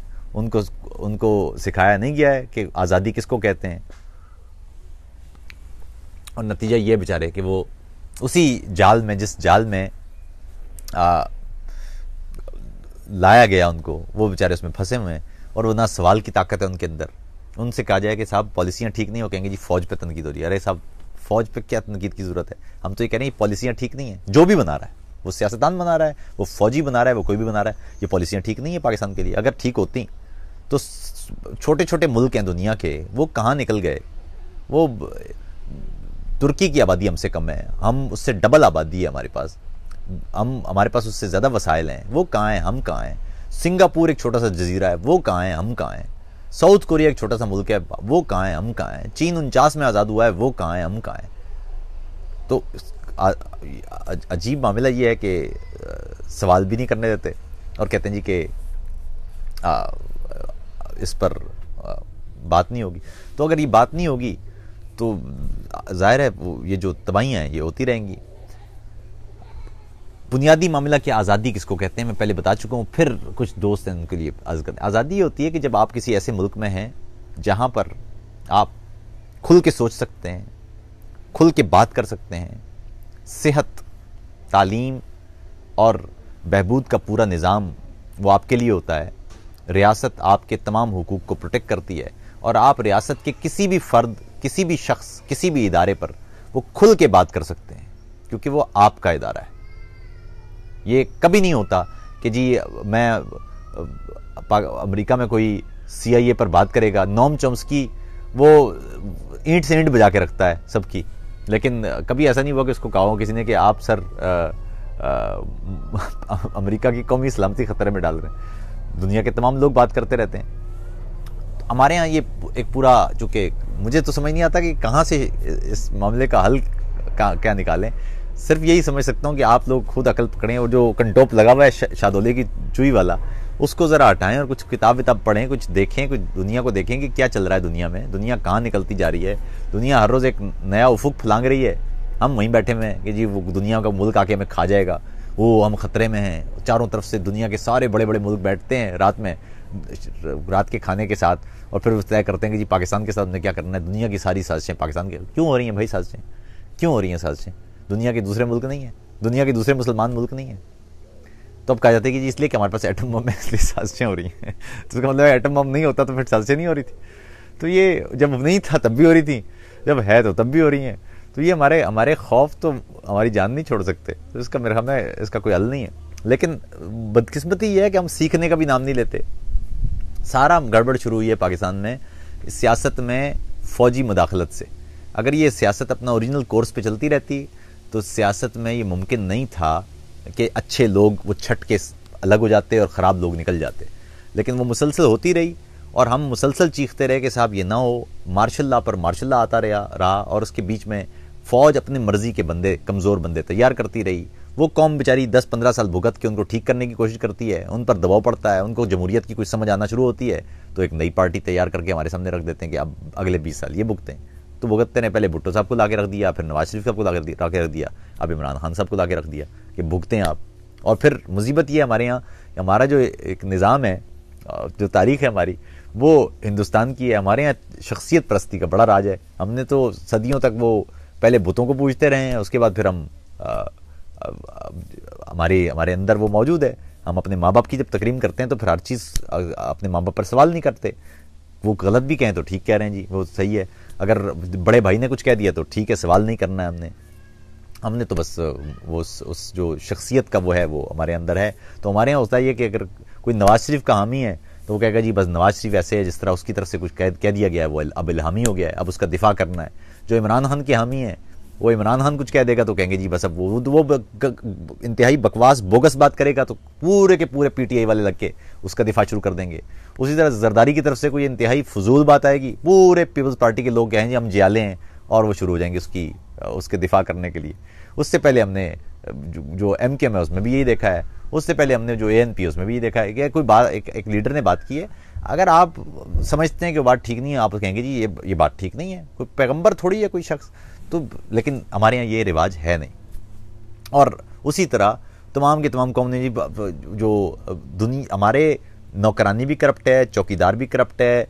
उनको उनको सिखाया नहीं गया है कि आज़ादी किसको कहते हैं और नतीजा ये बेचारे कि वो उसी जाल में जिस जाल में आ, लाया गया उनको वो बेचारे उसमें फंसे हुए हैं और वो ना सवाल की ताकत है उनके अंदर उनसे कहा जाए कि साहब पॉलिसियाँ ठीक नहीं हो कहेंगे जी फौज पर तनकीद हो रही है अरे साहब फौज पर क्या तनकीद की ज़रूरत है हम तो ये कह रहे हैं पॉलिसियाँ ठीक नहीं है जो भी बना रहा है वो सियासतदान बना रहा है वो फौजी बना रहा है वो कोई भी बना रहा है ये पॉलिसियाँ ठीक नहीं है पाकिस्तान के लिए अगर ठीक होती तो छोटे छोटे मुल्क हैं दुनिया के वो कहाँ निकल गए वो तुर्की की आबादी हमसे कम है हम उससे डबल आबादी है हमारे पास हम हमारे पास उससे ज़्यादा वसाइल हैं वो कहाँ हैं हम कहाँ हैं सिंगापुर एक छोटा सा जजीरा है वो कहाँ हैं हम कहाँ हैं साउथ कोरिया एक छोटा सा मुल्क है वो कहाँ है हम कहाँ हैं चीन उनचास में आज़ाद हुआ है वो कहाँ है हम कहाँ हैं तो अजीब मामला ये है कि सवाल भी नहीं करने देते और कहते हैं जी कि इस पर बात नहीं होगी तो अगर ये बात नहीं होगी तो ज़ाहिर है ये जो तबाहियाँ हैं ये होती रहेंगी बुनियादी मामला की आज़ादी किसको कहते हैं मैं पहले बता चुका हूँ फिर कुछ दोस्त हैं उनके लिए आज़ादी ये होती है कि जब आप किसी ऐसे मुल्क में हैं जहाँ पर आप खुल के सोच सकते हैं खुल के बात कर सकते हैं सेहत तालीम और बहबूद का पूरा निज़ाम वो आपके लिए होता है रियासत आपके तमाम हकूक़ को प्रोटेक्ट करती है और आप रियासत के किसी भी फ़र्द किसी भी शख्स किसी भी इदारे पर वो खुल के बात कर सकते हैं क्योंकि वो आपका इदारा है ये कभी नहीं होता कि जी मैं अमेरिका में कोई सीआईए पर बात करेगा नॉम चॉम्स्की वो ईंट से ईंट बजा के रखता है सबकी लेकिन कभी ऐसा नहीं हुआ कि उसको कहा हो किसी ने कि आप सर अमेरिका की कौमी सलामती खतरे में डाल रहे हैं दुनिया के तमाम लोग बात करते रहते हैं तो हमारे यहाँ ये एक पूरा चूँकि मुझे तो समझ नहीं आता कि कहाँ से इस मामले का हल क्या निकालें सिर्फ यही समझ सकता हूँ कि आप लोग खुद अकल पकड़ें और जो कंटोप लगा हुआ है शादोले की चुई वाला उसको ज़रा हटाएं और कुछ किताब विताब पढ़ें कुछ देखें कुछ दुनिया को देखें कि क्या चल रहा है दुनिया में दुनिया कहाँ निकलती जा रही है दुनिया हर रोज़ एक नया उफुक फलांग रही है हम वहीं बैठे हुए हैं कि जी वो दुनिया का मुल्क आके हमें खा जाएगा वो हम खतरे में हैं चारों तरफ से दुनिया के सारे बड़े बड़े मुल्क बैठते हैं रात में रात के खाने के साथ और फिर तय करते हैं कि जी पाकिस्तान के साथ हमने क्या करना है दुनिया की सारी साजिशें पाकिस्तान के क्यों हो रही हैं भाई साजिशें क्यों हो रही हैं साजिशें दुनिया के दूसरे मुल्क नहीं है दुनिया के दूसरे मुसलमान मुल्क नहीं है तो अब कहा जाता है कि जी इसलिए कि हमारे पास एटम बम है इसलिए साजिशें हो रही हैं तो उसका मतलब एटम बम नहीं होता तो फिर साजिशें नहीं हो रही थी तो ये जब नहीं था तब भी हो रही थी जब है तो तब भी हो रही हैं तो ये हमारे हमारे खौफ तो हमारी जान नहीं छोड़ सकते तो इसका मेरे हमें इसका कोई हल नहीं है लेकिन बदकिस्मती ये है कि हम सीखने का भी नाम नहीं लेते सारा गड़बड़ शुरू हुई है पाकिस्तान में सियासत में फौजी मुदाखलत से अगर ये सियासत अपना ओरिजिनल कोर्स पे चलती रहती तो सियासत में ये मुमकिन नहीं था कि अच्छे लोग वो छट के अलग हो जाते और ख़राब लोग निकल जाते लेकिन वो मुसलसल होती रही और हम मुसलसल चीखते रहे कि साहब ये ना हो मार्शल पर मार्शल आता रहा रहा और उसके बीच में फ़ौज अपनी मर्ज़ी के बंदे कमज़ोर बंदे तैयार करती रही वो कौम बेचारी 10-15 साल भुगत के उनको ठीक करने की कोशिश करती है उन पर दबाव पड़ता है उनको जमहूरियत की कुछ समझ आना शुरू होती है तो एक नई पार्टी तैयार करके हमारे सामने रख देते हैं कि अब अगले 20 साल ये भुगतें तो भुगतते ने पहले भुट्टो साहब को ला रख दिया फिर नवाज शरीफ साहब को ला के रख दिया अब इमरान खान साहब को ला रख दिया कि भुगते हैं आप और फिर मुसीबत ये हमारे यहाँ हमारा जो एक निज़ाम है जो तारीख है हमारी वो हिंदुस्तान की है हमारे यहाँ शख्सियत परस्ती का बड़ा राज है हमने तो सदियों तक वो पहले बुतों को पूजते रहे हैं उसके बाद फिर हम हमारे हमारे अंदर वो मौजूद है हम अपने माँ बाप की जब तकरीम करते हैं तो फिर हर चीज़ अपने माँ बाप पर सवाल नहीं करते वो गलत भी कहें तो ठीक कह रहे हैं जी वो सही है अगर बड़े भाई ने कुछ कह दिया तो ठीक है सवाल नहीं करना है हमने हमने तो बस वो उस, उस जो शख्सियत का वो है वो हमारे अंदर है तो हमारे यहाँ होता है ये कि अगर कोई नवाज शरीफ का हामी है तो वो कहेगा जी बस नवाज शरीफ ऐसे है जिस तरह उसकी तरफ से कुछ कह, कह दिया गया है वो अब इलहामी हो गया है अब उसका दिफा करना है जो इमरान खान की हामी है वो इमरान खान कुछ कह देगा तो कहेंगे जी बस अब वो वो इंतहाई बकवास बोगस बात करेगा तो पूरे के पूरे पीटीआई वाले लग के उसका दिफा शुरू कर देंगे उसी तरह जरदारी की तरफ से कोई इंतहाई फजूल बात आएगी पूरे पीपल्स पार्टी के लोग कहेंगे हम जियाले हैं और वो शुरू हो जाएंगे उसकी उसके दिफा करने के लिए उससे पहले हमने जो एम के एम है उसमें भी यही देखा है उससे पहले हमने जो ए एन पी उसमें भी यही देखा है कि कोई बात एक, एक लीडर ने बात की है अगर आप समझते हैं कि बात ठीक नहीं है आप कहेंगे जी ये ये बात ठीक नहीं है कोई पैगंबर थोड़ी है कोई शख्स तो लेकिन हमारे यहाँ ये रिवाज है नहीं और उसी तरह तमाम के तमाम कौम ने जी जो दुनिया हमारे नौकरानी भी करप्ट है चौकीदार भी करप्ट है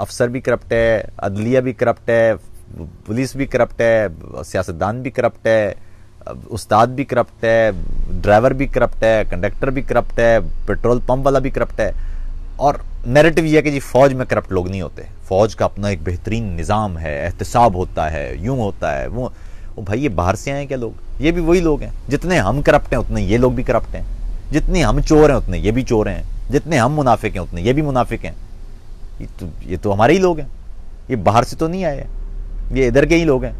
अफसर भी करप्ट है अदलिया भी करप्ट है पुलिस भी करप्ट है सियासतदान भी करप्ट है उस्ताद भी करप्ट है ड्राइवर भी करप्ट है कंडक्टर भी करप्ट है पेट्रोल पंप वाला भी करप्ट है और नैरेटिव यह है कि जी फौज में करप्ट लोग नहीं होते फौज का अपना एक बेहतरीन निज़ाम है एहतसाब होता है यूं होता है वो वो भाई ये बाहर से आए क्या लोग ये भी वही लोग हैं जितने हम करप्ट हैं उतने ये लोग भी करप्ट हैं जितने हम चोर हैं उतने ये भी चोर हैं जितने हम मुनाफिक हैं उतने ये भी मुनाफिक हैं ये तो ये तो हमारे ही लोग हैं ये बाहर से तो नहीं आए ये इधर के ही लोग हैं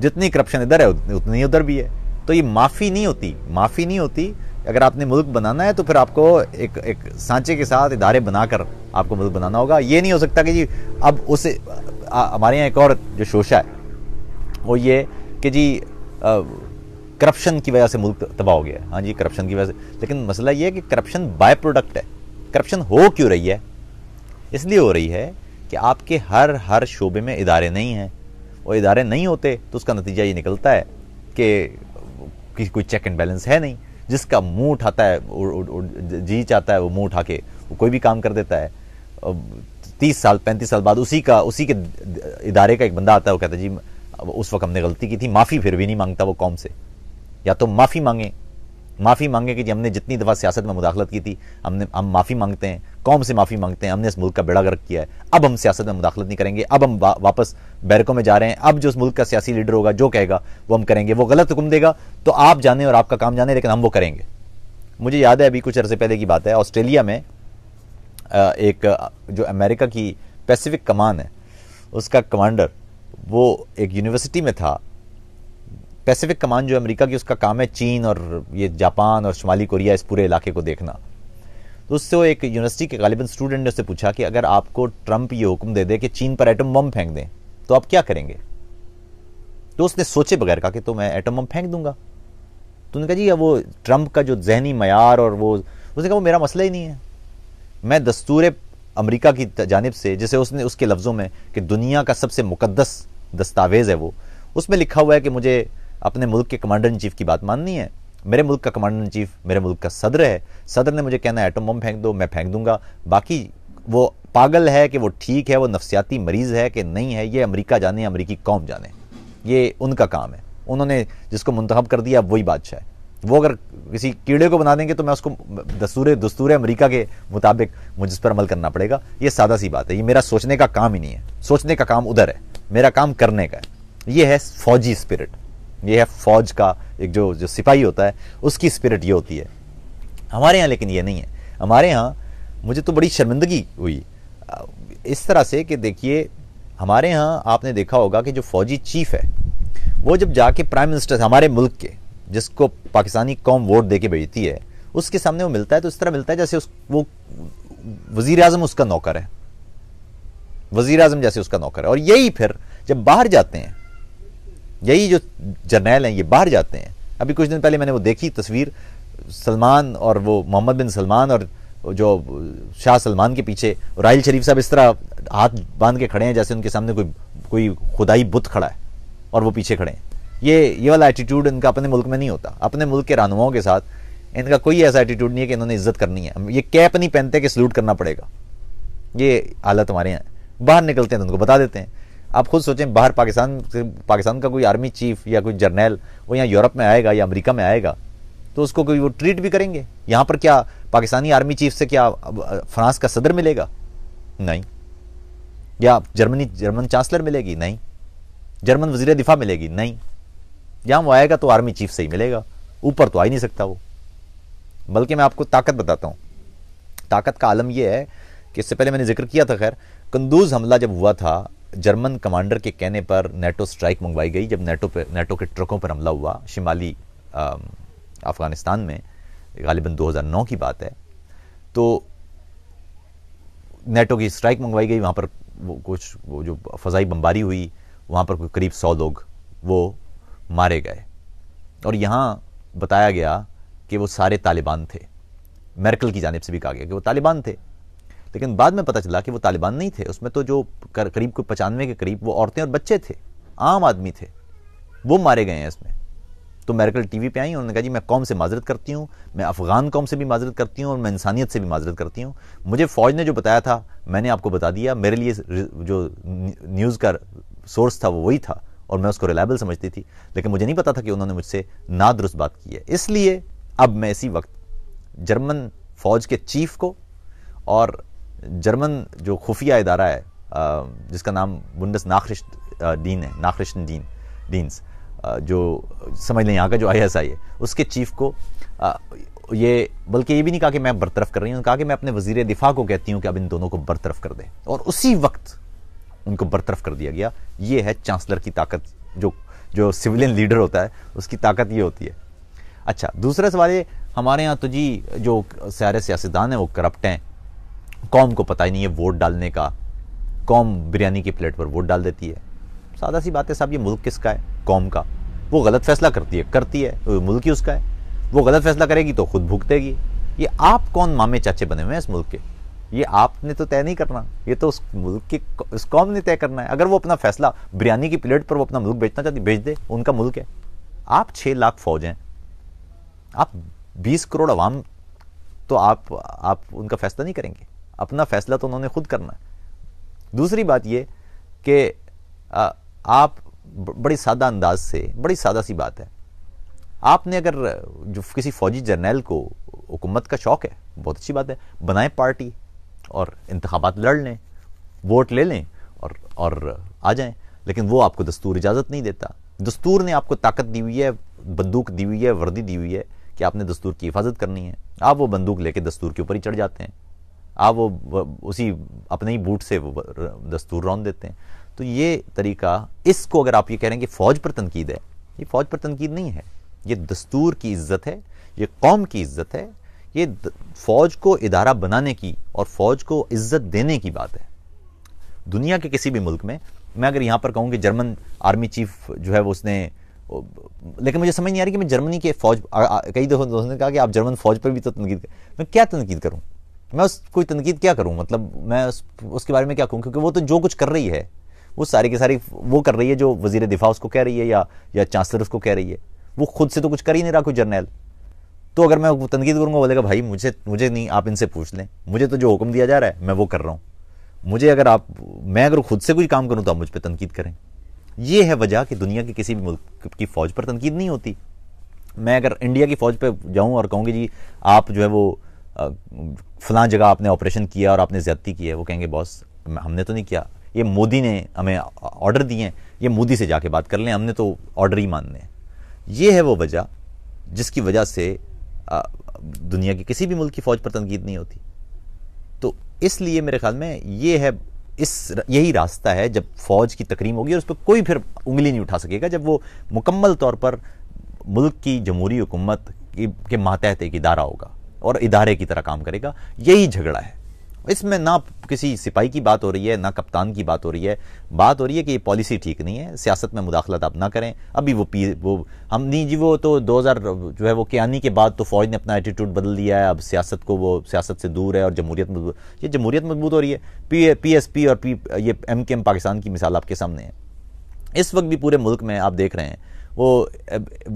जितनी करप्शन इधर है उतनी उधर भी है तो ये माफ़ी नहीं होती माफ़ी नहीं होती अगर आपने मुल्क बनाना है तो फिर आपको एक एक सांचे के साथ इदारे बनाकर आपको मुल्क बनाना होगा ये नहीं हो सकता कि जी अब उसे हमारे यहाँ एक और जो शोशा है वो ये कि जी आ, करप्शन की वजह से मुल्क तबाह हो गया हाँ जी करप्शन की वजह से लेकिन मसला ये है कि करप्शन बाय प्रोडक्ट है करप्शन हो क्यों रही है इसलिए हो रही है कि आपके हर हर शोबे में इदारे नहीं हैं और इदारे नहीं होते तो उसका नतीजा ये निकलता है कि कोई चेक एंड बैलेंस है नहीं जिसका मुंह उठाता है जी चाहता है वो मुंह उठा के वो कोई भी काम कर देता है तीस साल पैंतीस साल बाद उसी का उसी के इदारे का एक बंदा आता है वो कहता है जी उस वक्त हमने गलती की थी माफ़ी फिर भी नहीं मांगता वो कौम से या तो माफ़ी मांगे माफ़ी मांगे कि जी हमने जितनी दफ़ा सियासत में मुदाखलत की थी हमने हम माफ़ी मांगते हैं कौम से माफ़ी मांगते हैं हमने इस मुल्क का बेड़ा गर्क किया है अब हम सियासत में मुदाखलत नहीं करेंगे अब हम वा, वापस बैरकों में जा रहे हैं अब जो उस मुल्क का सियासी लीडर होगा जो कहेगा वो हम करेंगे वो गलत हुक्म देगा तो आप जाने और आपका काम जाने लेकिन हम वो करेंगे मुझे याद है अभी कुछ अरसे पहले की बात है ऑस्ट्रेलिया में एक जो अमेरिका की पैसिफिक कमान है उसका कमांडर वो एक यूनिवर्सिटी में था पैसिफिक कमान जो अमेरिका की उसका काम है चीन और ये जापान और शुमाली कोरिया इस पूरे इलाके को देखना तो उससे वो एक यूनिवर्सिटी के गालिबन स्टूडेंट ने उससे पूछा कि अगर आपको ट्रंप ये हुक्म दे दे कि चीन पर एटम बम फेंक दें तो आप क्या करेंगे तो उसने सोचे बगैर कहा कि तो मैं एटम बम फेंक दूंगा तो उन्होंने कहा जी वो ट्रंप का जो जहनी मैार और वो उसने कहा वो मेरा मसला ही नहीं है मैं दस्तूर अमरीका की जानब से जैसे उसने उसके लफ्ज़ों में कि दुनिया का सबसे मुकदस दस्तावेज़ है वो उसमें लिखा हुआ है कि मुझे अपने मुल्क के कमांडर इन चीफ की बात माननी है मेरे मुल्क का कमांडर इन चीफ मेरे मुल्क का सदर है सदर ने मुझे कहना है एटम बम फेंक दो मैं फेंक दूंगा बाकी वो पागल है कि वो ठीक है वो नफसियाती मरीज है कि नहीं है ये अमरीका जाने अमरीकी कौम जाने ये उनका काम है उन्होंने जिसको मुंतब कर दिया वही बादशाह है वो अगर किसी कीड़े को बना देंगे तो मैं उसको दस्तूर दस्तूर अमेरिका के मुताबिक मुझे इस पर अमल करना पड़ेगा ये सादा सी बात है ये मेरा सोचने का काम ही नहीं है सोचने का काम उधर है मेरा काम करने का है ये है फौजी स्पिरिट ये है फौज का एक जो जो सिपाही होता है उसकी स्पिरिट ये होती है हमारे यहाँ लेकिन ये नहीं है हमारे यहाँ मुझे तो बड़ी शर्मिंदगी हुई इस तरह से कि देखिए हमारे यहाँ आपने देखा होगा कि जो फौजी चीफ है वो जब जाके प्राइम मिनिस्टर हमारे मुल्क के जिसको पाकिस्तानी कौम वोट दे के भेजती है उसके सामने वो मिलता है तो इस तरह मिलता है जैसे उस वो वजीर अजम उसका नौकर है वजीर अजम जैसे उसका नौकर है और यही फिर जब बाहर जाते हैं यही जो जर्नैल हैं ये बाहर जाते हैं अभी कुछ दिन पहले मैंने वो देखी तस्वीर सलमान और वो मोहम्मद बिन सलमान और जो शाह सलमान के पीछे राहल शरीफ साहब इस तरह हाथ बांध के खड़े हैं जैसे उनके सामने कोई कोई खुदाई बुत खड़ा है और वो पीछे खड़े हैं ये ये वाला एटीट्यूड इनका अपने मुल्क में नहीं होता अपने मुल्क के रहनुमाओं के साथ इनका कोई ऐसा एटीट्यूड नहीं है कि इन्होंने इज्जत करनी है ये कैप नहीं पहनते कि सल्यूट करना पड़ेगा ये हालत हमारे यहाँ बाहर निकलते हैं तो उनको बता देते हैं आप खुद सोचें बाहर पाकिस्तान पाकिस्तान का कोई आर्मी चीफ या कोई जर्नल वो यहाँ यूरोप में आएगा या अमेरिका में आएगा तो उसको कोई वो ट्रीट भी करेंगे यहाँ पर क्या पाकिस्तानी आर्मी चीफ से क्या फ्रांस का सदर मिलेगा नहीं या जर्मनी जर्मन चांसलर मिलेगी नहीं जर्मन वजीर दिफा मिलेगी नहीं यहाँ वो आएगा तो आर्मी चीफ से ही मिलेगा ऊपर तो आ ही नहीं सकता वो बल्कि मैं आपको ताकत बताता हूँ ताकत का आलम यह है कि इससे पहले मैंने जिक्र किया था खैर कंदूज हमला जब हुआ था जर्मन कमांडर के कहने पर नेटो स्ट्राइक मंगवाई गई जब नेटो पर नेटो के ट्रकों पर हमला हुआ शिमाली अफ़गानिस्तान में गालिबा 2009 की बात है तो नेटो की स्ट्राइक मंगवाई गई वहाँ पर वो कुछ वो जो फजाई बमबारी हुई वहाँ पर करीब सौ लोग वो मारे गए और यहाँ बताया गया कि वो सारे तालिबान थे मेरकल की जानब से भी कहा गया कि वो तालिबान थे लेकिन बाद में पता चला कि वो तालिबान नहीं थे उसमें तो जो कर, करीब कोई पचानवे के करीब वो औरतें और बच्चे थे आम आदमी थे वो मारे गए हैं इसमें तो मेरिकल टीवी पे आई उन्होंने कहा जी मैं कौम से माजरत करती हूँ मैं अफगान कौम से भी माजरत करती हूँ और मैं इंसानियत से भी माजरत करती हूँ मुझे फौज ने जो बताया था मैंने आपको बता दिया मेरे लिए जो न्यूज़ का सोर्स था वो वही था और मैं उसको रिलायबल समझती थी लेकिन मुझे नहीं पता था कि उन्होंने मुझसे ना दुरुस्त बात की है इसलिए अब मैं इसी वक्त जर्मन फौज के चीफ को और जर्मन जो खुफिया इदारा है जिसका नाम बुंडस नाखरिश दीन है नाखरिश दीन डीन्स जो समझ लें यहाँ का जो आई है उसके चीफ को ये बल्कि ये भी नहीं कहा कि मैं बरतरफ कर रही हूँ कहा कि मैं अपने वजीर दिफा को कहती हूँ कि अब इन दोनों को बरतरफ कर दें और उसी वक्त उनको बरतरफ कर दिया गया ये है चांसलर की ताकत जो जो सिविलियन लीडर होता है उसकी ताकत ये होती है अच्छा दूसरा सवाल ये हमारे यहाँ तो जी जो सारे सियासतदान हैं वो करप्ट हैं कौम को पता ही नहीं है वोट डालने का कौम बिरयानी की प्लेट पर वोट डाल देती है सादा सी बात है साहब ये मुल्क किसका है कौम का वो गलत फैसला करती है करती है मुल्क ही उसका है वो गलत फैसला करेगी तो खुद भुगतेगी ये आप कौन मामे चाचे बने हुए हैं इस मुल्क के ये आपने तो तय नहीं करना ये तो उस मुल्क की उस कौम ने तय करना है अगर वो अपना फैसला बिरयानी की प्लेट पर वो अपना मुल्क बेचना चाहती बेच दे उनका मुल्क है आप छः लाख फौज हैं आप बीस करोड़ अवाम तो आप आप उनका फैसला नहीं करेंगे अपना फैसला तो उन्होंने खुद करना है दूसरी बात ये कि आप बड़ी सादा अंदाज से बड़ी सादा सी बात है आपने अगर जो किसी फौजी जर्नल को हुकूमत का शौक है बहुत अच्छी बात है बनाएं पार्टी और इंतबात लड़ लें वोट ले लें और और आ जाएं लेकिन वो आपको दस्तूर इजाज़त नहीं देता दस्तूर ने आपको ताकत दी हुई है बंदूक दी हुई है वर्दी दी हुई है कि आपने दस्तूर की हिफाजत करनी है आप वो बंदूक लेके दस्तूर के ऊपर ही चढ़ जाते हैं आप वो उसी अपने ही बूट से वो दस्तूर रौन देते हैं तो ये तरीका इसको अगर आप ये कह रहे हैं कि फौज पर तनकीद है ये फौज पर तनकीद नहीं है ये दस्तूर की इज्जत है ये कौम की इज्जत है ये फौज को इदारा बनाने की और फौज को इज्जत देने की बात है दुनिया के किसी भी मुल्क में मैं अगर यहाँ पर कहूं कि जर्मन आर्मी चीफ जो है वो उसने लेकिन मुझे समझ नहीं आ रही कि मैं जर्मनी के फौज कई दोस्तों ने कहा कि आप जर्मन फौज पर भी तो तनकीद मैं क्या तनकीद करूँ मैं उस कोई तनकीद क्या करूँ मतलब मैं उस उसके बारे में क्या कहूँ क्योंकि वो तो जो कुछ कर रही है वो सारी की सारी वो कर रही है जो वजीर दिफा उसको कह रही है या या चांसलर उसको कह रही है वो खुद से तो कुछ कर ही नहीं रहा कोई जर्नैल तो अगर मैं तनकीद करूँगा बोलेगा भाई मुझे मुझे नहीं आप इनसे पूछ लें मुझे तो जो हुक्म दिया जा रहा है मैं वो कर रहा हूँ मुझे अगर आप मैं अगर खुद से कोई काम करूँ तो आप मुझ पर तनकीद करें यह है वजह कि दुनिया के किसी भी मुल्क की फ़ौज पर तनकीद नहीं होती मैं अगर इंडिया की फ़ौज पर जाऊँ और कहूँगी जी आप जो है वो फलां जगह आपने ऑपरेशन किया और आपने ज्यादती की है वो कहेंगे बॉस हमने तो नहीं किया ये मोदी ने हमें ऑर्डर दिए हैं ये मोदी से जाके बात कर लें हमने तो ऑर्डर ही मानने हैं ये है वो वजह जिसकी वजह से दुनिया के किसी भी मुल्क की फौज पर तनकीद नहीं होती तो इसलिए मेरे ख्याल में ये है इस यही रास्ता है जब फौज की तकरीम होगी और उस पर कोई फिर उंगली नहीं उठा सकेगा जब वो मुकम्मल तौर पर मुल्क की जमहूरी हुकूमत के मातहत एक इदारा होगा और इदारे की तरह काम करेगा यही झगड़ा है इसमें ना किसी सिपाही की बात हो रही है ना कप्तान की बात हो रही है बात हो रही है कि ये पॉलिसी ठीक नहीं है सियासत में मुदाखलत आप ना करें अभी वो पी वो हम नहीं जी वो तो 2000 जो है वो क्यानी के बाद तो फौज ने अपना एटीट्यूड बदल दिया है अब सियासत को वो सियासत से दूर है और जमहूरियत मजबूत ये जमहूरियत मजबूत हो रही है पी पी एस पी और पी ये एम के एम पाकिस्तान की मिसाल आपके सामने है इस वक्त भी पूरे मुल्क में आप देख रहे हैं वो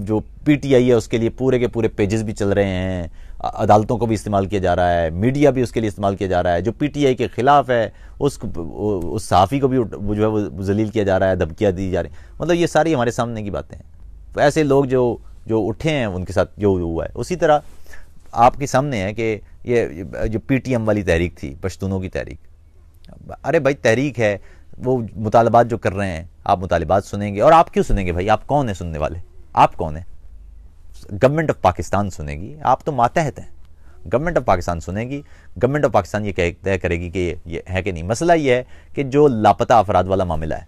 जो आई है उसके लिए पूरे के पूरे पेजेस भी चल रहे हैं अदालतों को भी इस्तेमाल किया जा रहा है मीडिया भी उसके लिए इस्तेमाल किया जा रहा है जो पीटीआई के खिलाफ है उस उस सहाफ़ी को भी जो है वो जलील किया जा रहा है धमकियाँ दी जा रही मतलब ये सारी हमारे सामने की बातें हैं तो ऐसे लोग जो जो उठे हैं उनके साथ जो हुआ है उसी तरह आपके सामने है कि ये जो एम वाली तहरीक थी पश्तूनों की तहरीक अरे भाई तहरीक है वो मुतालबात जो कर रहे हैं आप मुतालबात सुनेंगे और आप क्यों सुनेंगे भाई आप कौन है सुनने वाले आप कौन है गवर्नमेंट ऑफ पाकिस्तान सुनेगी आप तो मातहत हैं गवर्नमेंट ऑफ पाकिस्तान सुनेगी गवर्नमेंट ऑफ पाकिस्तान ये तय करेगी कि ये, है कि नहीं मसला ये है कि जो लापता अफराद वाला मामला है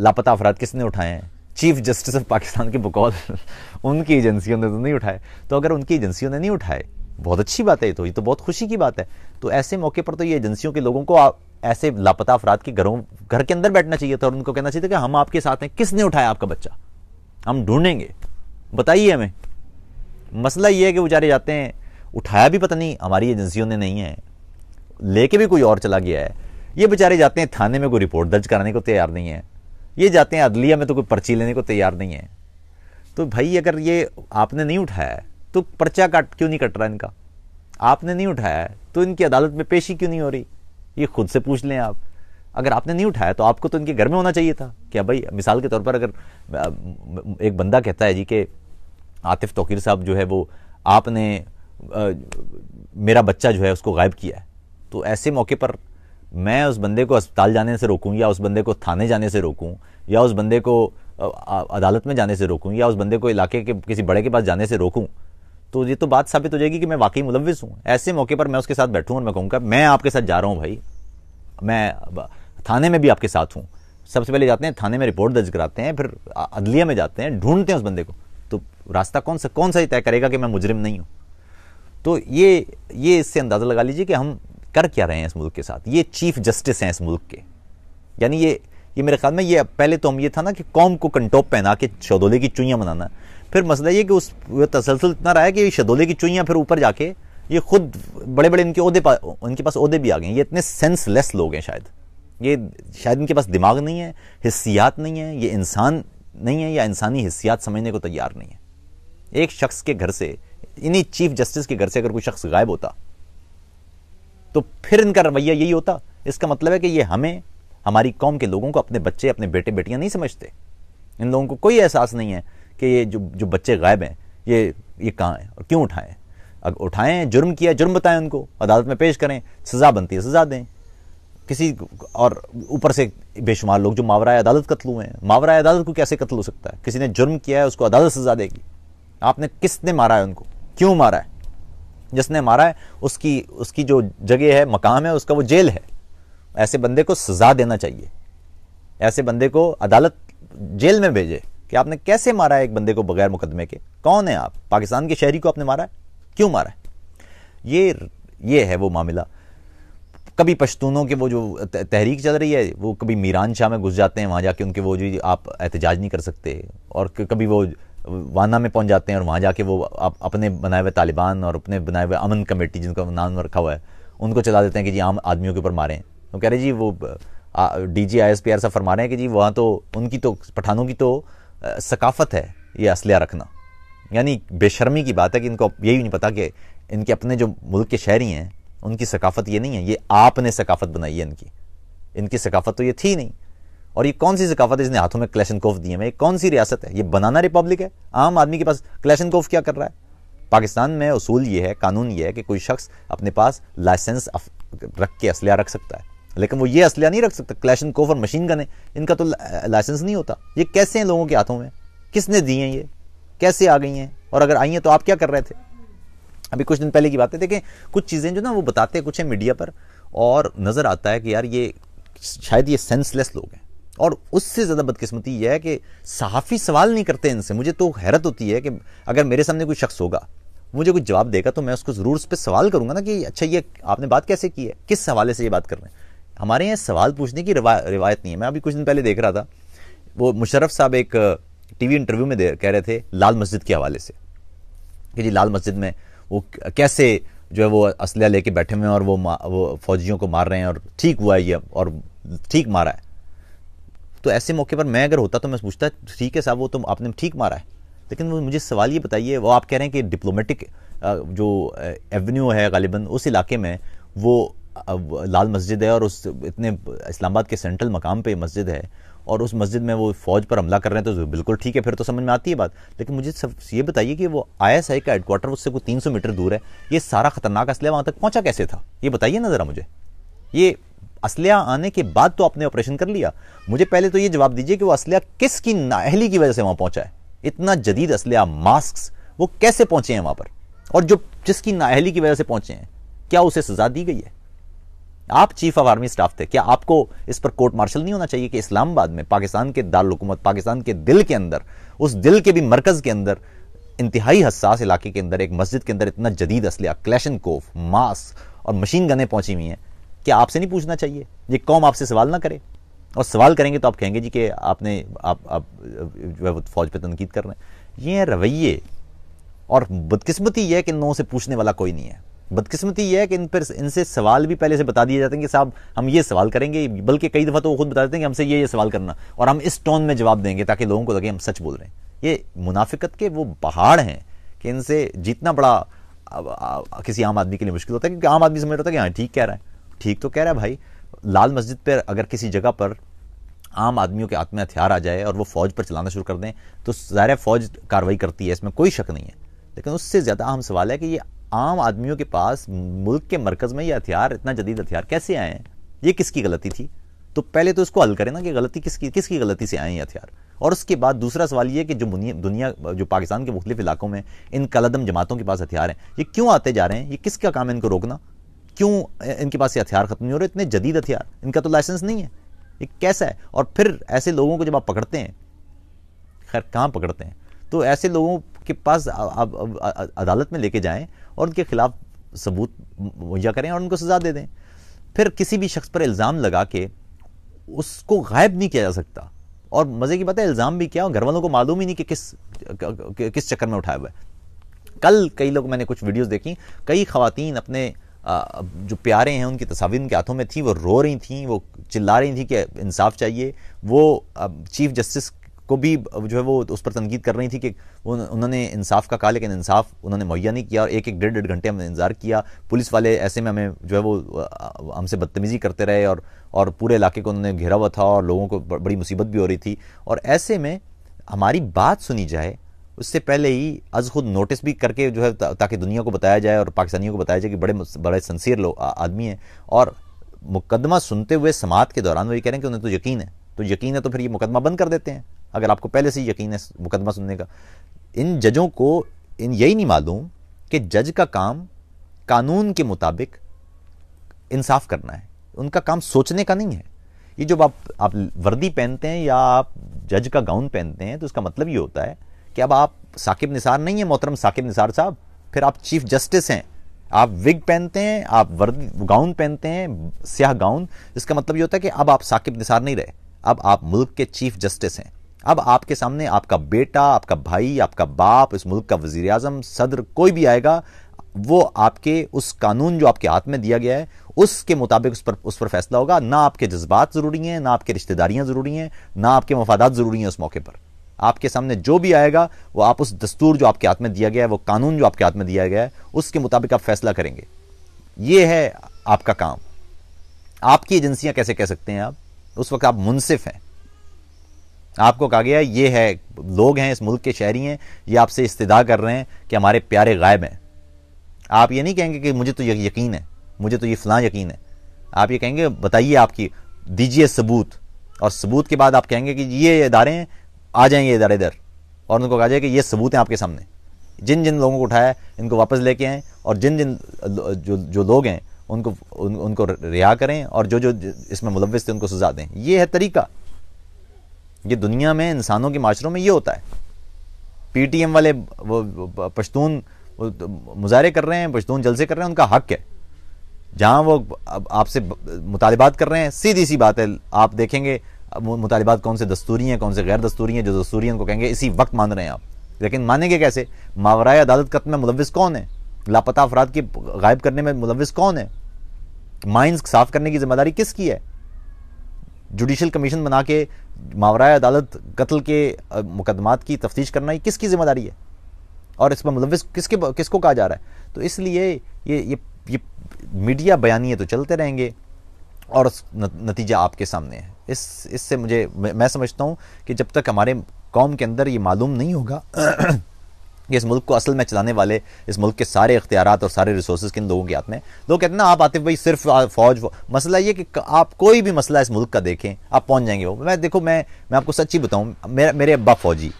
लापता अफराद किसने उठाए हैं चीफ जस्टिस ऑफ पाकिस्तान के बकौल उनकी एजेंसियों ने तो नहीं उठाए तो अगर उनकी एजेंसियों ने नहीं उठाए बहुत अच्छी बात है तो ये तो बहुत खुशी की बात है तो ऐसे मौके पर तो ये एजेंसियों के लोगों को आ, ऐसे लापता अफराद के घरों घर के अंदर बैठना चाहिए था और उनको कहना चाहिए था कि हम आपके साथ हैं किसने उठाया आपका बच्चा हम ढूंढेंगे बताइए हमें मसला ये है कि बेचारे जाते हैं उठाया भी पता नहीं हमारी एजेंसियों ने नहीं है लेके भी कोई और चला गया है ये बेचारे जाते हैं थाने में कोई रिपोर्ट दर्ज कराने को तैयार नहीं है ये जाते हैं अदलिया में तो कोई पर्ची लेने को तैयार नहीं है तो भाई अगर ये आपने नहीं उठाया तो पर्चा काट क्यों नहीं कट रहा इनका आपने नहीं उठाया है तो इनकी अदालत में पेशी क्यों नहीं हो रही ये खुद से पूछ लें आप अगर आपने नहीं उठाया तो आपको तो इनके घर में होना चाहिए था क्या भाई मिसाल के तौर पर अगर एक बंदा कहता है जी कि आतिफ तोकीर साहब जो है वो आपने आ, मेरा बच्चा जो है उसको गायब किया है तो ऐसे मौके पर मैं उस बंदे को अस्पताल जाने से रोकूं या उस बंदे को थाने जाने से रोकूं या उस बंदे को अदालत में जाने से रोकूं या उस बंदे को इलाके के किसी बड़े के पास जाने से रोकूं तो ये तो बात साबित हो जाएगी कि मैं वाकई मुलविस हूँ ऐसे मौके पर मैं उसके साथ बैठूँ और मैं कहूँगा मैं आपके साथ जा रहा हूँ भाई मैं थाने में भी आपके साथ हूँ सबसे पहले जाते हैं थाने में रिपोर्ट दर्ज कराते हैं फिर अदलिया में जाते हैं ढूंढते हैं उस बंदे को तो रास्ता कौन सा कौन सा ही तय करेगा कि मैं मुजरिम नहीं हूँ तो ये ये इससे अंदाज़ा लगा लीजिए कि हम कर क्या रहे हैं इस मुल्क के साथ ये चीफ जस्टिस हैं इस मुल्क के यानी ये ये मेरे ख्याल में ये पहले तो हम ये था ना कि कौम को कंटोप पहना के शदोले की चुइयाँ बनाना फिर मसला ये कि उस तसलसल इतना रहा है कि शदोले की चुइयाँ फिर ऊपर जाके ये खुद बड़े बड़े इनके उहदे पा उनके पास उहदे भी आ गए ये इतने सेंसलेस लोग हैं शायद ये शायद इनके पास दिमाग नहीं है हिस्सियात नहीं है ये इंसान नहीं है या इंसानी हिस्सियात समझने को तैयार नहीं है एक शख्स के घर से इन्हीं चीफ जस्टिस के घर से अगर कोई शख्स गायब होता तो फिर इनका रवैया यही होता इसका मतलब है कि ये हमें हमारी कौम के लोगों को अपने बच्चे अपने बेटे बेटियां नहीं समझते इन लोगों को कोई एहसास नहीं है कि ये जो जो बच्चे गायब हैं ये ये कहाँ हैं और क्यों उठाएं अगर उठाएं जुर्म किया जुर्म बताएं उनको अदालत में पेश करें सज़ा बनती है सज़ा दें किसी और ऊपर से बेशुमार लोग जो मावरा अदालत कत्ल हुए हैं मावरा अदालत को कैसे कत्ल हो सकता है किसी ने जुर्म किया है उसको अदालत सजा देगी आपने किसने मारा है उनको क्यों मारा है जिसने मारा है उसकी उसकी जो जगह है मकाम है उसका वो जेल है ऐसे बंदे को सजा देना चाहिए ऐसे बंदे को अदालत जेल में भेजे कि आपने कैसे मारा है एक बंदे को बगैर मुकदमे के कौन है आप पाकिस्तान के शहरी को आपने मारा है क्यों मारा है ये ये है वो मामला कभी पश्तूनों के वो जो तहरीक चल रही है वो कभी मीरान शाह में घुस जाते हैं वहाँ जाके उनके वो जो आप एहतजाज नहीं कर सकते और कभी वो वाना में पहुँच जाते हैं और वहाँ जाके वो आप अपने बनाए हुए तालिबान और अपने बनाए हुए अमन कमेटी जिनका नाम रखा हुआ है उनको चला देते हैं कि जी आम आदमियों के ऊपर मारें तो कह रहे जी वो D G I S P R साहब फरमा रहे हैं कि जी वहाँ तो उनकी तो पठानों की तो सकाफत है ये असलिया रखना यानी बेशर्मी की बात है कि इनको यही नहीं पता कि इनके अपने जो मुल्क के शहरी हैं उनकी सकाफत ये नहीं है ये आपने सकाफत बनाई है इनकी इनकी सकाफत तो ये थी नहीं और ये कौन सी सकाफत इसने हाथों में क्लैशन कोफ दिए में कौन सी रियासत है ये बनाना रिपब्लिक है आम आदमी के पास क्लेशन कोफ क्या कर रहा है पाकिस्तान में असूल ये है कानून ये है कि कोई शख्स अपने पास लाइसेंस रख के असलिया रख सकता है लेकिन वो ये असलिया नहीं रख सकता क्लैशन कोफ और मशीन गन इनका तो लाइसेंस नहीं होता ये कैसे हैं लोगों के हाथों में किसने दिए हैं ये कैसे आ गई हैं और अगर आई हैं तो आप क्या कर रहे थे अभी कुछ दिन पहले की बात है देखें कुछ चीज़ें जो ना वो बताते हैं कुछ है मीडिया पर और नज़र आता है कि यार ये शायद ये सेंसलेस लोग हैं और उससे ज़्यादा बदकिस्मती यह है कि सहाफ़ी सवाल नहीं करते इनसे मुझे तो हैरत होती है कि अगर मेरे सामने कोई शख्स होगा मुझे कुछ जवाब देगा तो मैं उसको ज़रूर उस पर सवाल करूँगा ना कि अच्छा ये आपने बात कैसे की है किस हवाले से ये बात कर रहे हैं हमारे यहाँ सवाल पूछने की रिवा, रिवायत नहीं है मैं अभी कुछ दिन पहले देख रहा था वो मुशरफ साहब एक टीवी इंटरव्यू में कह रहे थे लाल मस्जिद के हवाले से कि जी लाल मस्जिद में वो कैसे जो है वो असलिया लेके बैठे हुए हैं और वो वो फौजियों को मार रहे हैं और ठीक हुआ है ये और ठीक मारा है तो ऐसे मौके पर मैं अगर होता तो मैं पूछता ठीक है साहब वो तो आपने ठीक मारा है लेकिन वो मुझे सवाल ये बताइए वो आप कह रहे हैं कि डिप्लोमेटिक जो एवेन्यू है गालिबा उस इलाके में वो लाल मस्जिद है और उस इतने इस्लामाबाद के सेंट्रल मकाम पे मस्जिद है और उस मस्जिद में वो फौज पर हमला कर रहे हैं तो बिल्कुल ठीक है फिर तो समझ में आती है बात लेकिन मुझे सब ये बताइए कि वो आईएसआई का हेडक्वार्टर उससे कोई तीन मीटर दूर है ये सारा खतरनाक असलिया वहाँ तक पहुँचा कैसे था ये बताइए ना ज़रा मुझे ये असलिया आने के बाद तो आपने ऑपरेशन कर लिया मुझे पहले तो ये जवाब दीजिए कि वो असलिया किसकी नाहली की वजह से वहाँ पहुँचा है इतना जदीद असलिया मास्क वो कैसे पहुँचे हैं वहाँ पर और जो जिसकी नाहली की वजह से पहुँचे हैं क्या उसे सजा दी गई है आप चीफ ऑफ आर्मी स्टाफ थे क्या आपको इस पर कोर्ट मार्शल नहीं होना चाहिए कि इस्लामाबाद में पाकिस्तान के दारकूमत पाकिस्तान के दिल के अंदर उस दिल के भी मरकज के अंदर इंतहाई हसास इलाके के अंदर एक मस्जिद के अंदर इतना जदीद असलिया क्लैशन कोफ मास और मशीन गने पहुंची हुई हैं क्या आपसे नहीं पूछना चाहिए ये कौम आपसे सवाल ना करे और सवाल करेंगे तो आप कहेंगे जी कि आपने आप आप जो है वो फौज पर तनकीद कर रहे हैं ये रवैये और बदकिस्मती यह है कि नौ से पूछने वाला कोई नहीं है बदकिस्मती यह है कि इन पर इनसे सवाल भी पहले से बता दिए जाते हैं कि साहब हम ये सवाल करेंगे बल्कि कई दफ़ा तो वो खुद बता देते हैं कि हमसे ये ये सवाल करना और हम इस टोन में जवाब देंगे ताकि लोगों को लगे हम सच बोल रहे हैं ये मुनाफिकत के वो पहाड़ हैं कि इनसे जीतना बड़ा आ, आ, आ, किसी आम आदमी के लिए मुश्किल होता है क्योंकि आम आदमी समझ रहा होता है कि हाँ ठीक कह रहा है ठीक तो कह रहा है भाई लाल मस्जिद पर अगर किसी जगह पर आम आदमियों के हाथ में हथियार आ जाए और वो फौज पर चलाना शुरू कर दें तो ज़ाहिर फौज कार्रवाई करती है इसमें कोई शक नहीं है लेकिन उससे ज़्यादा अहम सवाल है कि ये आम आदमियों के पास मुल्क के मरकज़ में ये हथियार इतना जदीद हथियार कैसे आए हैं ये किसकी गलती थी तो पहले तो इसको हल करें ना कि गलती किसकी किसकी गलती से आए हैं हथियार और उसके बाद दूसरा सवाल ये कि जो दुनिया जो पाकिस्तान के मुख्तलिफ इलाकों में इन कलदम जमातों के पास हथियार हैं ये क्यों आते जा रहे हैं ये किसका काम है इनको रोकना क्यों इनके पास ये हथियार ख़त्म नहीं हो रहे इतने जदीद हथियार इनका तो लाइसेंस नहीं है ये कैसा है और फिर ऐसे लोगों को जब आप पकड़ते हैं खैर कहाँ पकड़ते हैं तो ऐसे लोगों के पास आप अदालत में लेके जाएं और उनके खिलाफ सबूत मुहैया करें और उनको सजा दे दें फिर किसी भी शख्स पर इल्ज़ाम लगा के उसको गायब नहीं किया जा सकता और मज़े की बात है इल्ज़ाम भी क्या घर वालों को मालूम ही नहीं कि किस किस चक्कर में उठाया हुआ है कल कई लोग मैंने कुछ वीडियोस देखी कई खातन अपने जो प्यारे हैं उनकी तस्वीर उनके हाथों में थी वो रो रही थी वो चिल्ला रही थी कि इंसाफ चाहिए वो चीफ जस्टिस को भी जो है वो उस पर तनकीद कर रही थी कि उन्होंने इंसाफ का कहा लेकिन इंसाफ उन्होंने मुहैया नहीं किया और एक एक डेढ़ डेढ़ घंटे हमने इंतज़ार किया पुलिस वाले ऐसे में हमें जो है वो हमसे बदतमीज़ी करते रहे और और पूरे इलाके को उन्होंने घेरा हुआ था और लोगों को बड़ी मुसीबत भी हो रही थी और ऐसे में हमारी बात सुनी जाए उससे पहले ही अज खुद नोटिस भी करके जो है ताकि दुनिया को बताया जाए और पाकिस्तानियों को बताया जाए कि बड़े बड़े सन्सियर लोग आदमी हैं और मुकदमा सुनते हुए समात के दौरान वो ये कह रहे हैं कि उन्हें तो यकीन है तो यकीन है तो फिर ये मुकदमा बंद कर देते हैं अगर आपको पहले से यकीन है मुकदमा सुनने का इन जजों को इन यही नहीं मालूम कि जज का काम कानून के मुताबिक इंसाफ करना है उनका काम सोचने का नहीं है ये जब आप आप वर्दी पहनते हैं या आप जज का गाउन पहनते हैं तो इसका मतलब ये होता है कि अब आप साकिब निसार नहीं है मोहतरम साकिब निसार साहब फिर आप चीफ जस्टिस हैं आप विग पहनते हैं आप वर्दी गाउन पहनते हैं स्याह गाउन इसका मतलब ये होता है कि अब आप साकिब निसार नहीं रहे अब आप मुल्क के चीफ जस्टिस हैं अब आपके सामने आपका बेटा आपका भाई आपका बाप इस मुल्क का वजीर आजम सदर कोई भी आएगा वो आपके उस कानून जो आपके हाथ में दिया गया है उसके मुताबिक उस पर उस पर फैसला होगा ना आपके जज्बात ज़रूरी हैं ना आपके रिश्तेदारियां ज़रूरी हैं ना आपके मफादात ज़रूरी हैं उस मौके पर आपके सामने जो भी आएगा वो आप उस दस्तूर जो आपके हाथ में दिया गया है वो कानून जो आपके हाथ में दिया गया है उसके मुताबिक आप फैसला करेंगे ये है आपका काम आपकी एजेंसियाँ कैसे कह सकते हैं आप उस वक्त आप मुनसिफ हैं आपको कहा गया ये है लोग हैं इस मुल्क के शहरी हैं ये आपसे इस्तदा कर रहे हैं कि हमारे प्यारे गायब हैं आप ये नहीं कहेंगे कि मुझे तो यकीन है मुझे तो ये फ़लाँ यकीन है आप ये कहेंगे बताइए आपकी दीजिए सबूत और सबूत के बाद आप कहेंगे कि ये इदारे हैं आ जाएंगे इदारे इधर और उनको कहा जाए कि ये सबूत हैं आपके सामने जिन जिन लोगों को उठाया इनको वापस लेके आएँ और जिन जिन जो जो लोग हैं उनको उन, उनको रिहा करें और जो जो इसमें मुलविस थे उनको सजा दें ये है तरीका ये दुनिया में इंसानों के माशरों में ये होता है पीटीएम वाले वो पश्तून तो मुजाहरे कर रहे हैं पश्तून जलसे कर रहे हैं उनका हक है जहाँ वो आपसे मुतालबात कर रहे हैं सीधी सी बात है आप देखेंगे मुतालबात कौन से दस्तूरी हैं कौन से गैर दस्तूरी हैं जो दस्तूरी उनको कहेंगे इसी वक्त मान रहे हैं आप लेकिन मानेंगे कैसे मावराय अदालत कत्म में मुलविस कौन है लापता अफराद की गायब करने में मुलविस कौन है माइंस साफ करने की जिम्मेदारी किसकी है जुडिशल कमीशन बना के मावरा अदालत कत्ल के मुकदमात की तफ्तीश करना ये किसकी जिम्मेदारी है और इस पर मुलविस किसके किसको कहा जा रहा है तो इसलिए ये ये ये मीडिया बयानिए तो चलते रहेंगे और नतीजा आपके सामने है इस इससे मुझे मैं समझता हूँ कि जब तक हमारे कौम के अंदर ये मालूम नहीं होगा कि इस मुल्क को असल में चलाने वाले इस मुल्क के सारे इख्तियार और सारे रिसोर्स किन लोगों के हाथ में लोग कहते हैं ना आप आतिफ भाई सिर्फ फौज मसला ये कि आप कोई भी मसला इस मुल्क का देखें आप पहुंच जाएंगे वो मैं देखो मैं मैं आपको सच्ची बताऊँ मेरे मेरे अब्बा फौजी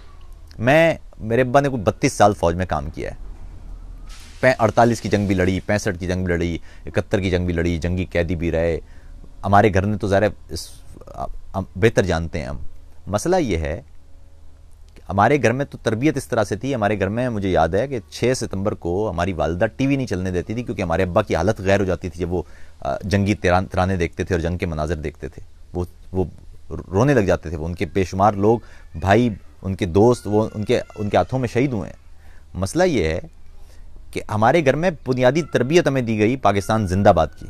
मैं मेरे अब्बा ने कोई बत्तीस साल फौज में काम किया है अड़तालीस की जंग भी लड़ी पैंसठ की जंग भी लड़ी इकहत्तर की जंग भी लड़ी जंगी कैदी भी रहे हमारे घर ने तो ज़रा बेहतर जानते हैं हम मसला ये है हमारे घर में तो तरबियत इस तरह से थी हमारे घर में मुझे याद है कि 6 सितंबर को हमारी वालदा टीवी नहीं चलने देती थी क्योंकि हमारे अब्बा की हालत गैर हो जाती थी जब वो जंगी तिरने देखते थे और जंग के मनाजर देखते थे वो वो रोने लग जाते थे वो उनके बेशुमार लोग भाई उनके दोस्त वो उनके उनके हाथों में शहीद हुए हैं मसला ये है कि हमारे घर में बुनियादी तरबियत हमें दी गई पाकिस्तान जिंदाबाद की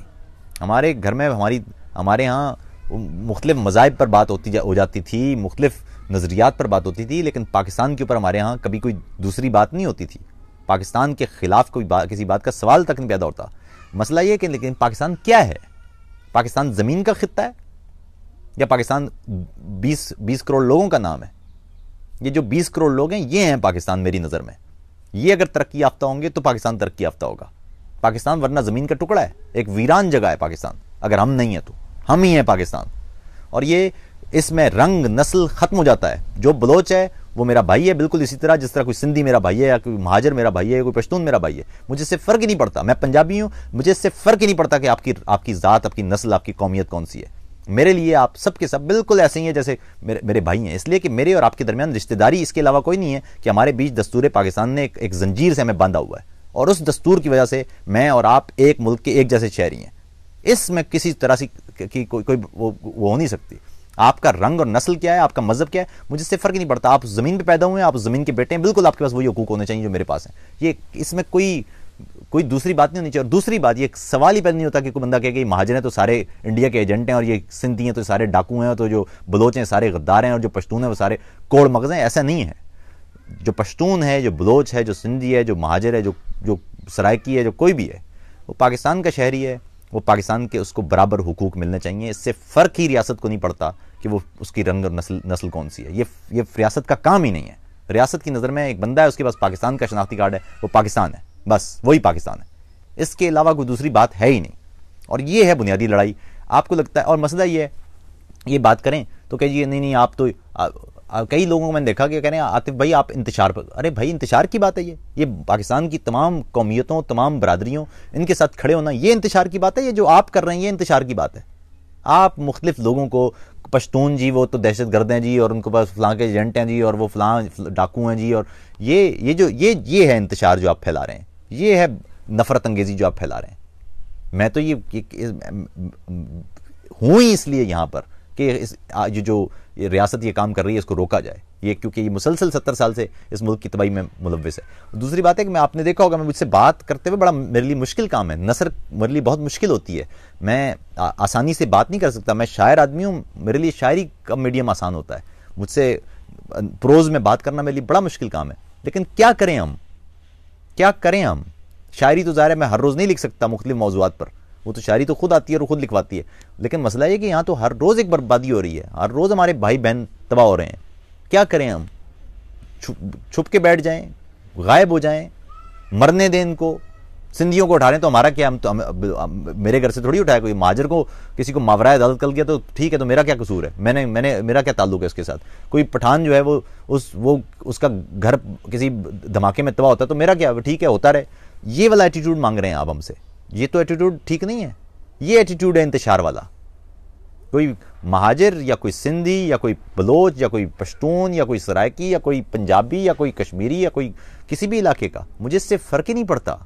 हमारे घर में हमारी हमारे यहाँ मुख्तलिफ मज़ाहब पर बात होती जा हो जाती थी मुख्तलिफ नज़रियात पर बात होती थी लेकिन पाकिस्तान के ऊपर हमारे यहाँ कभी कोई दूसरी बात नहीं होती थी पाकिस्तान के ख़िलाफ़ कोई बा, किसी बात का सवाल तक नहीं पैदा होता मसला ये कि लेकिन पाकिस्तान क्या है पाकिस्तान ज़मीन का खत्ता है या पाकिस्तान बीस बीस करोड़ लोगों का नाम है ये जो बीस करोड़ लोग हैं ये हैं पाकिस्तान मेरी नज़र में ये अगर तरक्की याफ्ता होंगे तो पाकिस्तान तरक्की याफ्ता होगा पाकिस्तान वरना ज़मीन का टुकड़ा है एक वीरान जगह है पाकिस्तान अगर हम नहीं हैं तो हम ही हैं पाकिस्तान और ये इसमें रंग नस्ल ख़त्म हो जाता है जो बलोच है वो मेरा भाई है बिल्कुल इसी तरह जिस तरह कोई सिंधी मेरा भाई है या कोई महाजर मेरा भाई है कोई पश्तून मेरा भाई है मुझे इससे फ़र्क ही नहीं पड़ता मैं पंजाबी हूँ मुझे इससे फ़र्क ही नहीं पड़ता कि आपकी आपकी ज़ात आपकी नस्ल आपकी कौमियत कौन सी है मेरे लिए आप सबके सब बिल्कुल ऐसे ही है जैसे मेरे मेरे भाई हैं इसलिए कि मेरे और आपके दरमियान रिश्तेदारी इसके अलावा कोई नहीं है कि हमारे बीच दस्तूर पाकिस्तान ने एक, एक जंजीर से हमें बांधा हुआ है और उस दस्तूर की वजह से मैं और आप एक मुल्क के एक जैसे शहरी हैं इसमें किसी तरह से की कोई कोई वो वो हो नहीं सकती आपका रंग और नस्ल क्या है आपका मजहब क्या है मुझे इससे फर्क नहीं पड़ता आप ज़मीन पर पैदा हुए आप ज़मीन के बेटे हैं बिल्कुल आपके पास वही हकूक होने चाहिए जो मेरे पास है ये इसमें कोई कोई दूसरी बात नहीं होनी चाहिए और दूसरी बात ये सवाल ही पैदा नहीं होता कि कोई बंदा कहे कि महाजन है तो सारे इंडिया के एजेंट हैं और ये सिंधी हैं तो सारे डाकू हैं तो जो बलोच हैं सारे गद्दार हैं और जो पश्तून हैं वो सारे कोड़ मगज हैं ऐसा नहीं है जो पश्तून है जो बलोच है जो सिंधी है जो महाजर है जो जो सरायकी है जो कोई भी है वो पाकिस्तान का शहरी है वो पाकिस्तान के उसको बराबर हकूक मिलने चाहिए इससे फ़र्क ही रियासत को नहीं पड़ता कि वो उसकी रंग और नस्ल नस्ल कौन सी है ये ये रियासत का काम ही नहीं है रियासत की नज़र में एक बंदा है उसके पास पाकिस्तान का शनाख्ती कार्ड है वो पाकिस्तान है बस वही पाकिस्तान है इसके अलावा कोई दूसरी बात है ही नहीं और ये है बुनियादी लड़ाई आपको लगता है और मसला ये है ये बात करें तो कहिए नहीं नहीं आप तो कई लोगों को मैंने देखा कि कह रहे हैं आतिफ भाई आप इंतजार पर अरे भाई इंतजार की बात है ये ये पाकिस्तान की तमाम कौमियतों तमाम बरदरीों इनके साथ खड़े होना ये इंतजार की बात है ये जो आप कर रहे हैं ये इंतजार की बात है आप मुख्तलिफ लोगों को पश्तून जी वो तो दहशत गर्द हैं जी और उनके पास फलां के एजेंट हैं जी और वो फलां डाकू हैं जी और ये ये जो ये ये है इंतजार जो आप फैला रहे हैं ये है नफ़रत अंगेज़ी जो आप फैला रहे हैं मैं तो ये, ये, ये हूँ ही इसलिए यहाँ पर कि इस जो, जो रियासत ये काम कर रही है इसको रोका जाए ये क्योंकि ये मुसलसल सत्तर साल से इस मुल्क की तबाही में मुलविस है दूसरी बात है कि मैं आपने देखा होगा मैं मुझसे बात करते हुए बड़ा मेरे लिए मुश्किल काम है नसर मेरे लिए बहुत मुश्किल होती है मैं आ, आसानी से बात नहीं कर सकता मैं शायर आदमी हूँ मेरे लिए शायरी का मीडियम आसान होता है मुझसे प्रोज में बात करना मेरे लिए बड़ा मुश्किल काम है लेकिन क्या करें हम क्या करें हम शायरी तो ज़ाहिर है मैं हर रोज़ नहीं लिख सकता मुख्तु मौजूद पर वो तो शायरी तो खुद आती है और खुद लिखवाती है लेकिन मसला ये कि यहाँ तो हर रोज़ एक बर्बादी हो रही है हर रोज़ हमारे भाई बहन तबाह हो रहे हैं क्या करें हम छुप छुप के बैठ जाएं गायब हो जाएं मरने दें इनको सिंधियों को उठा रहे हैं तो हमारा क्या हम तो हम, मेरे घर से थोड़ी उठाया कोई माजर को किसी को मावरा अदालत कर गया तो ठीक है तो मेरा क्या कसूर है मैंने मैंने मेरा क्या ताल्लुक है उसके साथ कोई पठान जो है वो उस वो उसका घर किसी धमाके में तबाह होता है तो मेरा क्या ठीक है होता रहे ये वाला एटीट्यूड मांग रहे हैं आप हमसे ये तो एटीट्यूड ठीक नहीं है ये एटीट्यूड है इंतशार वाला कोई महाजर या कोई सिंधी या कोई बलोच या कोई पश्तून या कोई सराकी या कोई पंजाबी या कोई कश्मीरी या कोई किसी भी इलाके का मुझे इससे फ़र्क ही नहीं पड़ता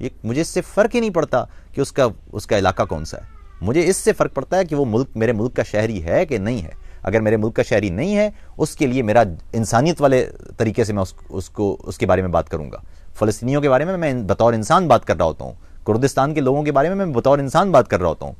ये मुझे इससे फ़र्क ही नहीं पड़ता कि उसका उसका इलाका कौन सा है मुझे इससे फ़र्क पड़ता है कि वो मुल्क मेरे मुल्क का शहरी है कि नहीं है अगर मेरे मुल्क का शहरी नहीं है उसके लिए मेरा इंसानियत वाले तरीके से मैं उस, उसको उसके बारे में बात करूँगा फ़लस्तियों के बारे में मैं बतौर इंसान बात कर रहा होता हूँ कुर्दिस्तान के लोगों के बारे में मैं बतौर इंसान बात कर रहा होता हूँ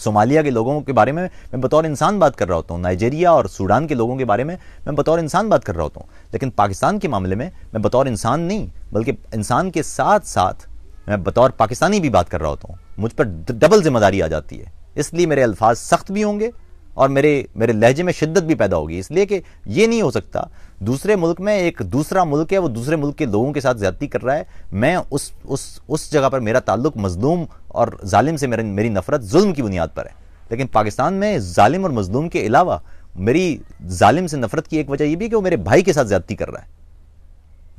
सोमालिया के लोगों के बारे में मैं बतौर इंसान बात कर रहा होता हूँ नाइजेरिया और सूडान के लोगों के बारे में मैं बतौर इंसान बात कर रहा होता हूँ लेकिन पाकिस्तान के मामले में मैं बतौर इंसान नहीं बल्कि इंसान के साथ साथ मैं बतौर पाकिस्तानी भी बात कर रहा होता हूँ मुझ पर डबल जिम्मेदारी आ जाती है इसलिए मेरे अल्फाज सख्त भी होंगे और मेरे मेरे लहजे में शिद्दत भी पैदा होगी इसलिए कि ये नहीं हो सकता दूसरे मुल्क में एक दूसरा मुल्क है वो दूसरे मुल्क के लोगों के साथ ज्यादती कर रहा है मैं उस उस उस जगह पर मेरा ताल्लुक मजलूम और जालिम से मेरे मेरी नफरत जुल्म की बुनियाद पर है लेकिन पाकिस्तान में जालिम और मजलूम के अलावा मेरी जालिम से नफरत की एक वजह यह भी है कि वो मेरे भाई के साथ ज्यादती कर रहा है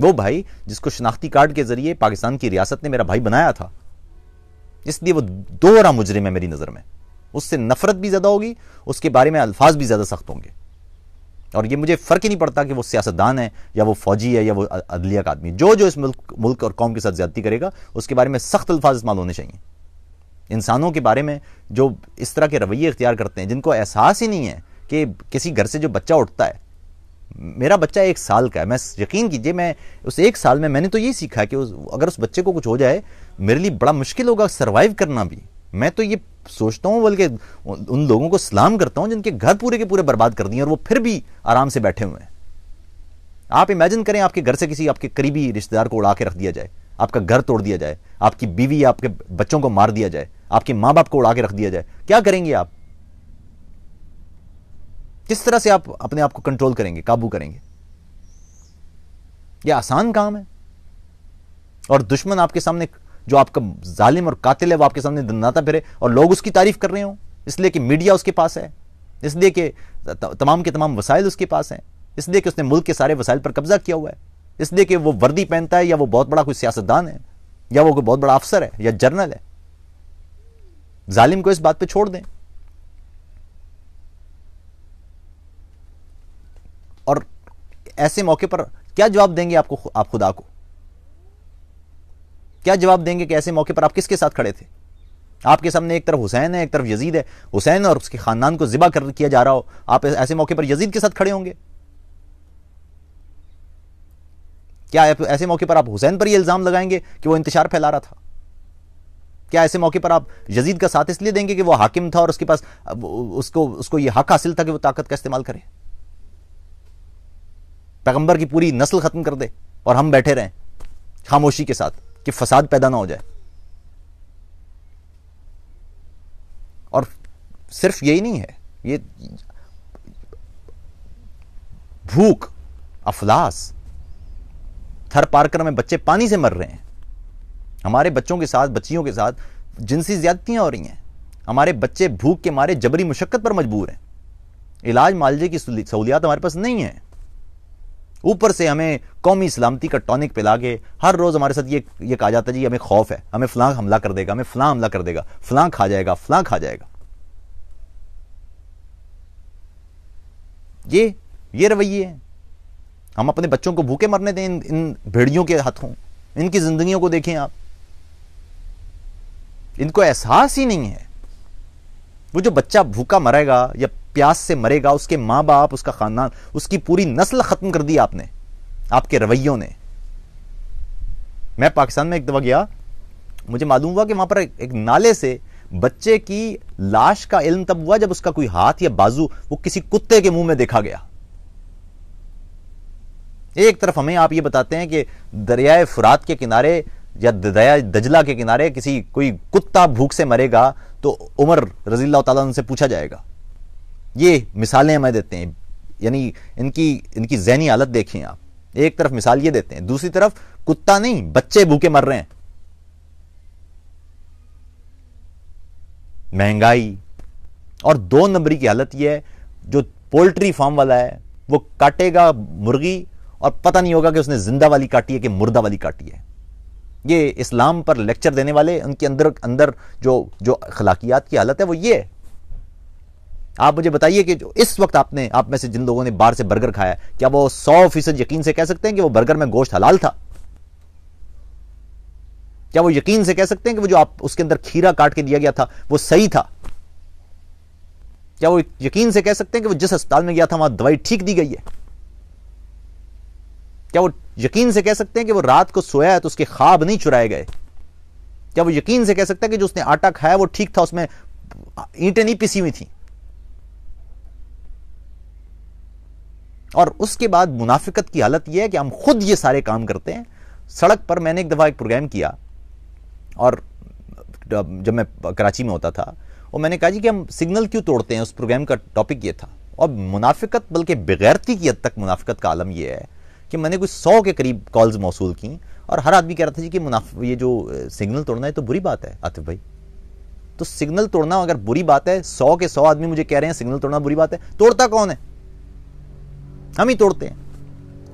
वो भाई जिसको शनाख्ती कार्ड के जरिए पाकिस्तान की रियासत ने मेरा भाई बनाया था इसलिए वो दोहरा मुजरिम है मेरी नज़र में उससे नफरत भी ज़्यादा होगी उसके बारे में अल्फाज भी ज़्यादा सख्त होंगे और ये मुझे फ़र्क ही नहीं पड़ता कि वो सियासतदान है या वो फौजी है या वो अदलिया का आदमी जो जो इस मुल्क मुल्क और कौम के साथ ज्यादती करेगा उसके बारे में सख्त अल्फाज इस्तेमाल होने चाहिए इंसानों के बारे में जो इस तरह के रवैये इख्तियार करते हैं जिनको एहसास ही नहीं है कि किसी घर से जो बच्चा उठता है मेरा बच्चा एक साल का है मैं यकीन कीजिए मैं उस एक साल में मैंने तो ये सीखा है कि उस, अगर उस बच्चे को कुछ हो जाए मेरे लिए बड़ा मुश्किल होगा सर्वाइव करना भी मैं तो ये सोचता हूँ बल्कि उन लोगों को सलाम करता हूँ जिनके घर पूरे के पूरे बर्बाद कर दिए और वो फिर भी आराम से बैठे हुए हैं आप इमेजिन करें आपके घर से किसी आपके करीबी रिश्तेदार को उड़ा के रख दिया जाए आपका घर तोड़ दिया जाए आपकी बीवी आपके बच्चों को मार दिया जाए आपके माँ बाप को उड़ा के रख दिया जाए क्या करेंगे आप किस तरह से आप अपने आप को कंट्रोल करेंगे काबू करेंगे यह आसान काम है और दुश्मन आपके सामने जो आपका जालिम और कातिल है वो आपके सामने दंदाता फिरे और लोग उसकी तारीफ कर रहे हो इसलिए कि मीडिया उसके पास है इसलिए कि तमाम के तमाम वसाइल उसके पास हैं इसलिए कि उसने मुल्क के सारे वसाइल पर कब्जा किया हुआ है इसलिए कि वो वर्दी पहनता है या वो बहुत बड़ा कोई सियासतदान है या वो कोई बहुत बड़ा अफसर है या जर्नल है जालिम को इस बात पे छोड़ दें और ऐसे मौके पर क्या जवाब देंगे आपको आप खुदा को क्या जवाब देंगे कि ऐसे मौके पर आप किसके साथ खड़े थे आपके सामने एक तरफ हुसैन है एक तरफ यजीद है हुसैन और उसके खानदान को जिबा कर किया जा रहा हो आप ऐसे मौके पर यजीद के साथ खड़े होंगे क्या ऐसे मौके पर आप हुसैन पर यह इल्ज़ाम लगाएंगे कि वह इंतजार फैला रहा था क्या ऐसे मौके पर आप यजीद का साथ इसलिए देंगे कि वह हाकिम था और उसके पास उसको उसको यह हक हासिल था कि वह ताकत का इस्तेमाल करे पैगंबर की पूरी नस्ल खत्म कर दे और हम बैठे रहें खामोशी के साथ कि फसाद पैदा ना हो जाए और सिर्फ यही नहीं है ये भूख अफलास थर पारकर में बच्चे पानी से मर रहे हैं हमारे बच्चों के साथ बच्चियों के साथ जिनसी ज्यादतियां हो रही हैं हमारे बच्चे भूख के मारे जबरी मुशक्क़त पर मजबूर हैं इलाज मालजे की सहूलियात हमारे पास नहीं है ऊपर से हमें कौमी सलामती का टॉनिक पिला के हर रोज़ हमारे साथ ये ये कहा जाता है जी हमें खौफ है हमें फलां हमला कर देगा हमें फलां हमला कर देगा फलां खा जाएगा फलां खा जाएगा ये ये रवैये हैं हम अपने बच्चों को भूखे मरने दें इन इन भेड़ियों के हाथों इनकी ज़िंदगियों को देखें आप इनको एहसास ही नहीं है वो जो बच्चा भूखा मरेगा या प्यास से मरेगा उसके मां बाप उसका खानदान उसकी पूरी नस्ल खत्म कर दी आपने आपके रवैयों ने मैं पाकिस्तान में एक दफा गया मुझे मालूम हुआ कि वहां पर एक नाले से बच्चे की लाश का इल्म तब हुआ जब उसका कोई हाथ या बाजू वो किसी कुत्ते के मुंह में देखा गया एक तरफ हमें आप ये बताते हैं कि दरियाए फुरात के किनारे या दरिया दजला के किनारे किसी कोई कुत्ता भूख से मरेगा तो उमर रजील्ला से पूछा जाएगा ये मिसालें हमें देते हैं यानी इनकी इनकी जहनी हालत देखें आप एक तरफ मिसाल ये देते हैं दूसरी तरफ कुत्ता नहीं बच्चे भूखे मर रहे हैं महंगाई और दो नंबरी की हालत यह है जो पोल्ट्री फार्म वाला है वो काटेगा मुर्गी और पता नहीं होगा कि उसने जिंदा वाली काटी है कि मुर्दा वाली काटी है ये इस्लाम पर लेक्चर देने वाले उनके अंदर अंदर जो जो अखलाकियात की हालत है वो ये है आप मुझे बताइए कि जो इस वक्त आपने आप में से जिन लोगों ने बाहर से बर्गर खाया क्या वो सौ फीसद यकीन से कह सकते हैं कि वो बर्गर में गोश्त हलाल था क्या वो यकीन से कह सकते हैं कि वो जो आप उसके अंदर खीरा काट के दिया गया था वो सही था क्या वो यकीन से कह सकते हैं कि वो जिस अस्पताल में गया था वहां दवाई ठीक दी गई है क्या वो यकीन से कह सकते हैं कि वो रात को सोया है तो उसके ख्वाब नहीं चुराए गए क्या वो यकीन से कह सकता है कि जो उसने आटा खाया वो ठीक था उसमें ईंटें नहीं पिसी हुई थी और उसके बाद मुनाफिकत की हालत यह है कि हम खुद ये सारे काम करते हैं सड़क पर मैंने एक दफ़ा एक प्रोग्राम किया और जब मैं कराची में होता था और मैंने कहा जी कि हम सिग्नल क्यों तोड़ते हैं उस प्रोग्राम का टॉपिक ये था और मुनाफिकत बल्कि बगैरती की हद तक मुनाफिकत का आलम यह है कि मैंने कुछ सौ के करीब कॉल्स मौसू की और हर आदमी कह रहा था जी कि मुनाफ ये जो सिग्नल तोड़ना है तो बुरी बात है आतिफ भाई तो सिग्नल तोड़ना अगर बुरी बात है सौ के सौ आदमी मुझे कह रहे हैं सिग्नल तोड़ना बुरी बात है तोड़ता कौन है हम ही तोड़ते हैं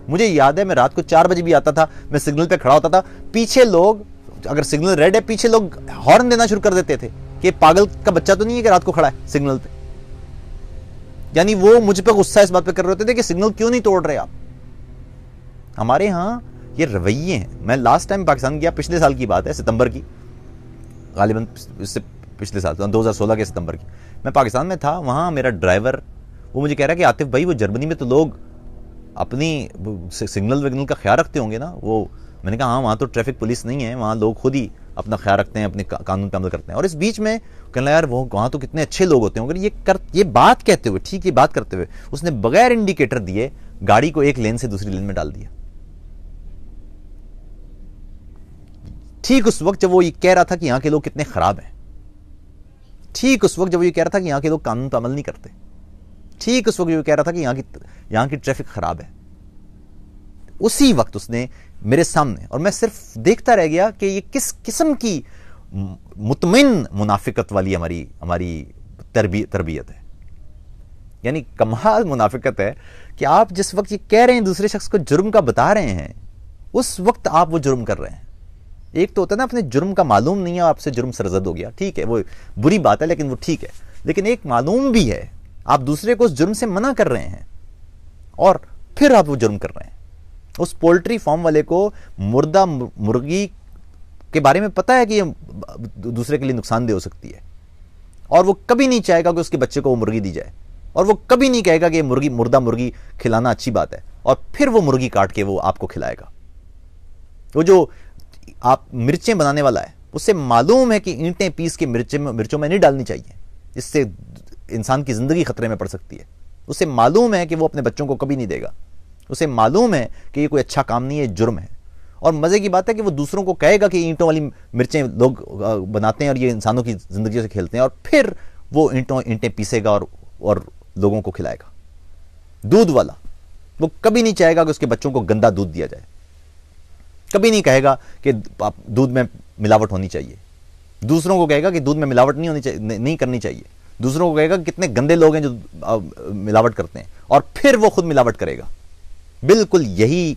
मुझे याद है मैं रात को चार बजे भी आता था मैं सिग्नल पे खड़ा होता था पीछे लोग अगर सिग्नल रेड है पीछे लोग हॉर्न देना शुरू कर देते थे कि पागल का बच्चा तो नहीं है कि रात को खड़ा है सिग्नल पे यानी वो मुझ पर गुस्सा इस बात पे कर रहे होते थे कि सिग्नल क्यों नहीं तोड़ रहे आप हमारे यहाँ ये रवैये हैं मैं लास्ट टाइम पाकिस्तान गया पिछले साल की बात है सितंबर की गालिबन इससे पिछले साल दो हज़ार सोलह के सितंबर की मैं पाकिस्तान में था वहाँ मेरा ड्राइवर वो मुझे कह रहा है कि आतिफ भाई वो जर्मनी में तो लोग अपनी सिग्नल विग्नल का ख्याल रखते होंगे ना वो मैंने कहा हाँ वहाँ तो ट्रैफिक पुलिस नहीं है वहाँ लोग खुद ही अपना ख्याल रखते हैं अपने का, कानून का अमल करते हैं और इस बीच में कहना यार वो वहाँ तो कितने अच्छे लोग होते हैं ये कर ये बात कहते हुए ठीक ये बात करते हुए उसने बगैर इंडिकेटर दिए गाड़ी को एक लेन से दूसरी लेन में डाल दिया ठीक उस वक्त जब वो ये कह रहा था कि यहाँ के लोग कितने खराब हैं ठीक उस वक्त जब वो ये कह रहा था कि यहाँ के लोग कानून पर अमल नहीं करते ठीक उस वक्त कह रहा था कि यहां की यहां की ट्रैफिक खराब है उसी वक्त उसने मेरे सामने और मैं सिर्फ देखता रह गया कि ये किस किस्म की मुतमिन मुनाफिकत वाली हमारी हमारी तरबियत है यानी कमाल मुनाफिकत है कि आप जिस वक्त ये कह रहे हैं दूसरे शख्स को जुर्म का बता रहे हैं उस वक्त आप वो जुर्म कर रहे हैं एक तो होता है ना अपने जुर्म का मालूम नहीं है आपसे जुर्म सरजद हो गया ठीक है वो बुरी बात है लेकिन वो ठीक है लेकिन एक मालूम भी है आप दूसरे को उस जुर्म से मना कर रहे हैं और फिर आप वो जुर्म कर रहे हैं उस पोल्ट्री फॉर्म वाले को मुर्दा मुर्गी के बारे में पता है कि ये दूसरे के लिए नुकसानदेह हो सकती है और वो कभी नहीं चाहेगा कि उसके बच्चे को वो मुर्गी दी जाए और वो कभी नहीं कहेगा कि ये मुर्गी मुर्दा मुर्गी खिलाना अच्छी बात है और फिर वो मुर्गी काट के वो आपको खिलाएगा वो जो आप मिर्चें बनाने वाला है उससे मालूम है कि ईंटें पीस के मिर्चे मिर्चों में नहीं डालनी चाहिए इससे इंसान की ज़िंदगी खतरे में पड़ सकती है उसे मालूम है कि वो अपने बच्चों को कभी नहीं देगा उसे मालूम है कि ये कोई अच्छा काम नहीं है जुर्म है और मज़े की बात है कि वो दूसरों को कहेगा कि ईंटों वाली मिर्चें लोग बनाते हैं और ये इंसानों की ज़िंदगी से खेलते हैं और फिर वो ईंटों ईंटें पीसेगा और और लोगों को खिलाएगा दूध वाला वो कभी नहीं चाहेगा कि उसके बच्चों को गंदा दूध दिया जाए कभी नहीं कहेगा कि दूध में मिलावट होनी चाहिए दूसरों को कहेगा कि दूध में मिलावट नहीं होनी चाहिए नहीं करनी चाहिए दूसरों को कहेगा कितने गंदे लोग हैं जो मिलावट करते हैं और फिर वो खुद मिलावट करेगा बिल्कुल यही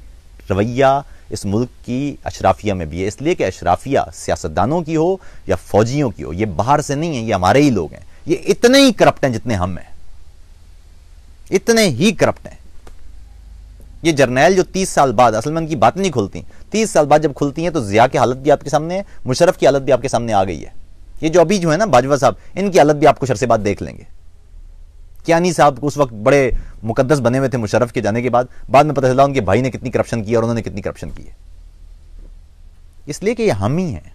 रवैया इस मुल्क की अशराफिया में भी है इसलिए कि अशराफिया सियासतदानों की हो या फौजियों की हो ये बाहर से नहीं है ये हमारे ही लोग हैं ये इतने ही करप्ट हैं जितने हम हैं इतने ही करप्ट हैं ये जर्नैल जो तीस साल बाद असल में उनकी बात नहीं खुलती तीस साल बाद जब खुलती हैं तो जिया की हालत भी आपके सामने है मुशरफ की हालत भी आपके सामने आ गई है ये जो अभी जो है ना बाजवा साहब इनकी हालत भी आप कुछ अरसे बाद देख लेंगे कियानी साहब उस वक्त बड़े मुकदस बने हुए थे मुशरफ के जाने के बाद बाद में पता चला उनके भाई ने कितनी करप्शन की और उन्होंने कितनी करप्शन की है इसलिए कि ये हम ही हैं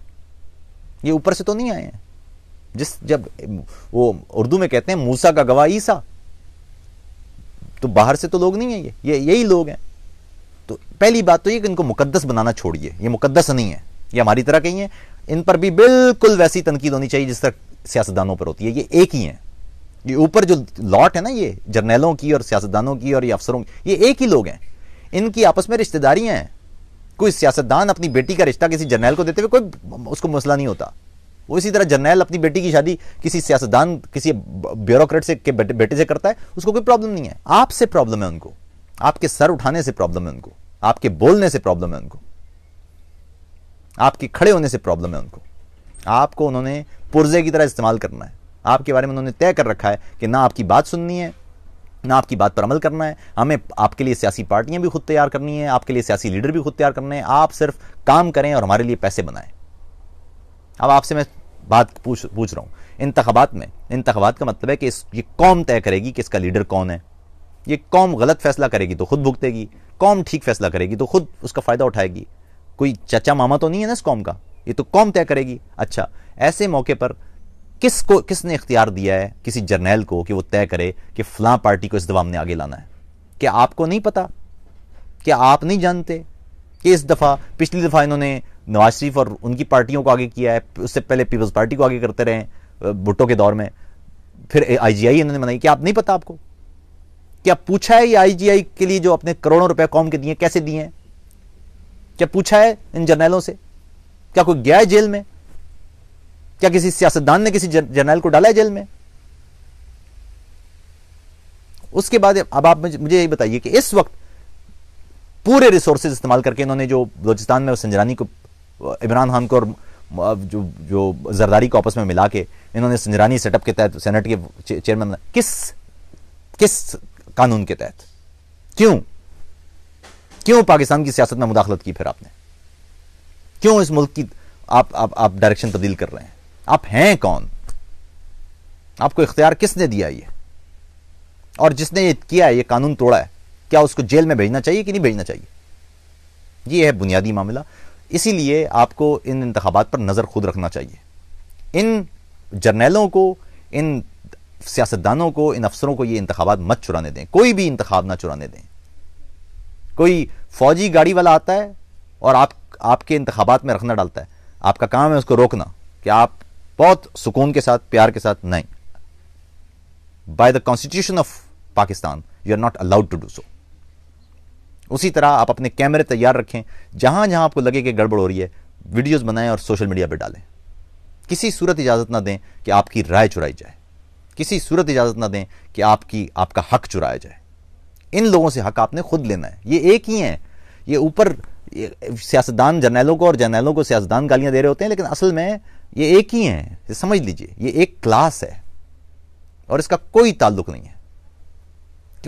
ये ऊपर से तो नहीं आए हैं जिस जब वो उर्दू में कहते हैं मूसा का गवाह ईसा तो बाहर से तो लोग नहीं है ये ये यही लोग हैं तो पहली बात तो ये कि इनको मुकदस बनाना छोड़िए ये मुकदस नहीं है ये हमारी तरह के ही हैं इन पर भी बिल्कुल वैसी तनकीद होनी चाहिए जिस तरह सियासतदानों पर होती है ये एक ही है ये ऊपर जो लॉट है ना ये जर्नैलों की और सियासतदानों की और ये अफसरों की ये एक ही लोग हैं इनकी आपस में रिश्तेदारियां हैं कोई सियासतदान अपनी बेटी का रिश्ता किसी जर्नैल को देते हुए कोई उसको मसला नहीं होता वो इसी तरह जर्नैल अपनी बेटी की शादी किसी सियासतदान किसी ब्यूरोक्रेट से के बेटे, बेटे से करता है उसको कोई प्रॉब्लम नहीं है आपसे प्रॉब्लम है उनको आपके सर उठाने से प्रॉब्लम है उनको आपके बोलने से प्रॉब्लम है उनको आपके खड़े होने से प्रॉब्लम है उनको आपको उन्होंने पुर्जे की तरह इस्तेमाल करना है आपके बारे में उन्होंने तय कर रखा है कि ना आपकी बात सुननी है ना आपकी बात पर अमल करना है हमें आपके लिए सियासी पार्टियां भी खुद तैयार करनी है आपके लिए सियासी लीडर भी खुद तैयार करने हैं आप सिर्फ काम करें और हमारे लिए पैसे बनाएं अब आपसे मैं बात पूछ पूछ रहा हूं इंतबात में इंतबात का मतलब है कि इस ये कौम तय करेगी कि इसका लीडर कौन है ये कौम गलत फैसला करेगी तो खुद भुगतेगी कौम ठीक फैसला करेगी तो खुद उसका फ़ायदा उठाएगी कोई चचा मामा तो नहीं है ना इस कौम का ये तो कौम तय करेगी अच्छा ऐसे मौके पर किसको किसने इख्तियार दिया है किसी जर्नैल को कि वो तय करे कि फलां पार्टी को इस दवा में आगे लाना है क्या आपको नहीं पता क्या आप नहीं जानते कि इस दफ़ा पिछली दफ़ा इन्होंने नवाज शरीफ और उनकी पार्टियों को आगे किया है उससे पहले पीपल्स पार्टी को आगे करते रहे भुट्टो के दौर में फिर आईजीआई इन्होंने बनाई क्या आप नहीं पता आपको क्या पूछा है ये आईजीआई के लिए जो अपने करोड़ों रुपए कौम के दिए कैसे दिए हैं क्या पूछा है इन जर्नैलों से क्या कोई गया है जेल में क्या किसी सियासतदान ने किसी जर्नैल को डाला है जेल में उसके बाद अब आप मुझे ये बताइए कि इस वक्त पूरे रिसोर्सेज इस्तेमाल करके इन्होंने जो बलोचिस्तान में संजरानी को इमरान खान को और जो जो जरदारी को आपस में मिला के इन्होंने संजरानी सेटअप के तहत सेनेट के चेयरमैन किस किस कानून के तहत क्यों क्यों पाकिस्तान की सियासत में मुदाखलत की फिर आपने क्यों इस मुल्क की आप आप आप डायरेक्शन तब्दील कर रहे हैं आप हैं कौन आपको इख्तियार किसने दिया ये और जिसने ये किया ये कानून तोड़ा है क्या उसको जेल में भेजना चाहिए कि नहीं भेजना चाहिए ये है बुनियादी मामला इसीलिए आपको इन इंतबात पर नज़र खुद रखना चाहिए इन जर्नैलों को इन सियासतदानों को इन अफसरों को ये इंतबात मत चुराने दें कोई भी इंतखब ना चुराने दें कोई फौजी गाड़ी वाला आता है और आप आपके इंतबात में रखना डालता है आपका काम है उसको रोकना कि आप बहुत सुकून के साथ प्यार के साथ नहीं by the constitution of Pakistan you are not allowed to do so उसी तरह आप अपने कैमरे तैयार रखें जहां जहां आपको लगे कि गड़बड़ हो रही है वीडियोस बनाएं और सोशल मीडिया पर डालें किसी सूरत इजाज़त ना दें कि आपकी राय चुराई जाए किसी सूरत इजाज़त ना दें कि आपकी आपका हक चुराया जाए इन लोगों से हक आपने खुद लेना है ये एक ही है ये ऊपर सियासतदान जर्नैलों को और जर्नैलों को सियासतदान गालियां दे रहे होते हैं लेकिन असल में ये एक ही है समझ लीजिए ये एक क्लास है और इसका कोई ताल्लुक नहीं है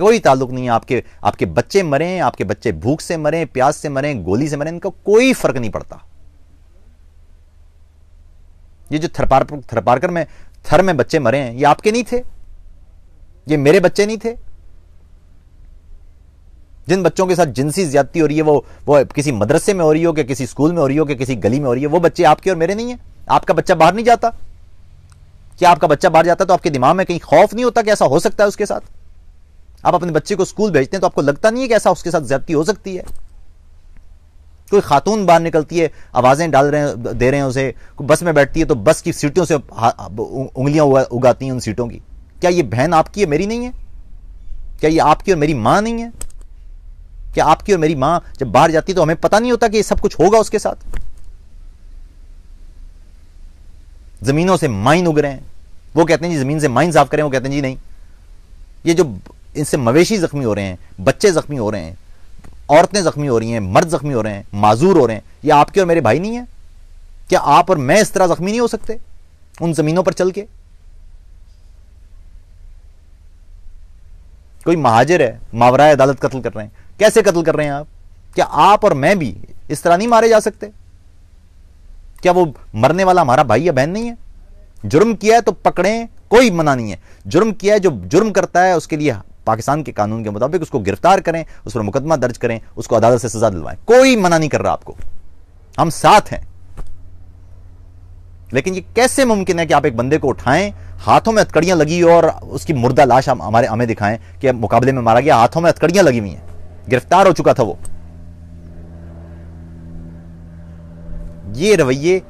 कोई ताल्लुक नहीं है आपके आपके बच्चे मरे आपके बच्चे भूख से मरे प्यास से मरे गोली से मरे इनका कोई फर्क नहीं पड़ता ये जो थरपार थरपारकर में थर में बच्चे मरे हैं ये आपके नहीं थे ये मेरे बच्चे नहीं थे जिन बच्चों के साथ जिनसी ज्यादती हो रही है वो वो किसी मदरसे में हो रही हो कि किसी स्कूल में हो रही हो कि किसी गली में हो रही है वो बच्चे आपके और मेरे नहीं है आपका बच्चा बाहर नहीं जाता क्या आपका बच्चा बाहर जाता तो आपके दिमाग में कहीं खौफ नहीं होता कि ऐसा हो सकता है उसके साथ आप अपने बच्चे को स्कूल भेजते हैं तो आपको लगता नहीं है कि ऐसा उसके साथ ज्यादती हो सकती है कोई खातून बाहर निकलती है आवाज़ें डाल रहे हैं दे रहे हैं उसे बस में बैठती है तो बस की सीटों से उंगलियां उगाती हैं उन सीटों की क्या ये बहन आपकी है मेरी नहीं है क्या ये आपकी और मेरी मां नहीं है कि आपकी और मेरी मां जब बाहर जाती तो हमें पता नहीं होता कि ये सब कुछ होगा उसके साथ जमीनों से माइन उग रहे हैं वो कहते हैं जी जमीन से माइन साफ करें वो कहते हैं जी नहीं ये जो इनसे मवेशी जख्मी हो रहे हैं बच्चे जख्मी हो रहे हैं औरतें जख्मी हो रही हैं मर्द जख्मी हो रहे हैं माजूर हो रहे हैं ये आपके और मेरे भाई नहीं है क्या आप और मैं इस तरह जख्मी नहीं हो सकते उन जमीनों पर चल के कोई महाजर है मावरा अदालत कत्ल कर रहे हैं कैसे कत्ल कर रहे हैं आप क्या आप और मैं भी इस तरह नहीं मारे जा सकते क्या वो मरने वाला हमारा भाई या बहन नहीं है जुर्म किया है तो पकड़ें कोई मना नहीं है जुर्म किया है जो जुर्म करता है उसके लिए पाकिस्तान के कानून के मुताबिक उसको गिरफ्तार करें उस पर मुकदमा दर्ज करें उसको अदालत से सजा दिलवाएं कोई मना नहीं कर रहा आपको हम साथ हैं लेकिन ये कैसे मुमकिन है कि आप एक बंदे को उठाएं हाथों में हथकड़ियां लगी और उसकी मुर्दा लाश हमारे हमें दिखाएं कि मुकाबले में मारा गया हाथों में हथकड़ियां लगी हुई हैं गिरफ्तार हो चुका था वो ये रवैये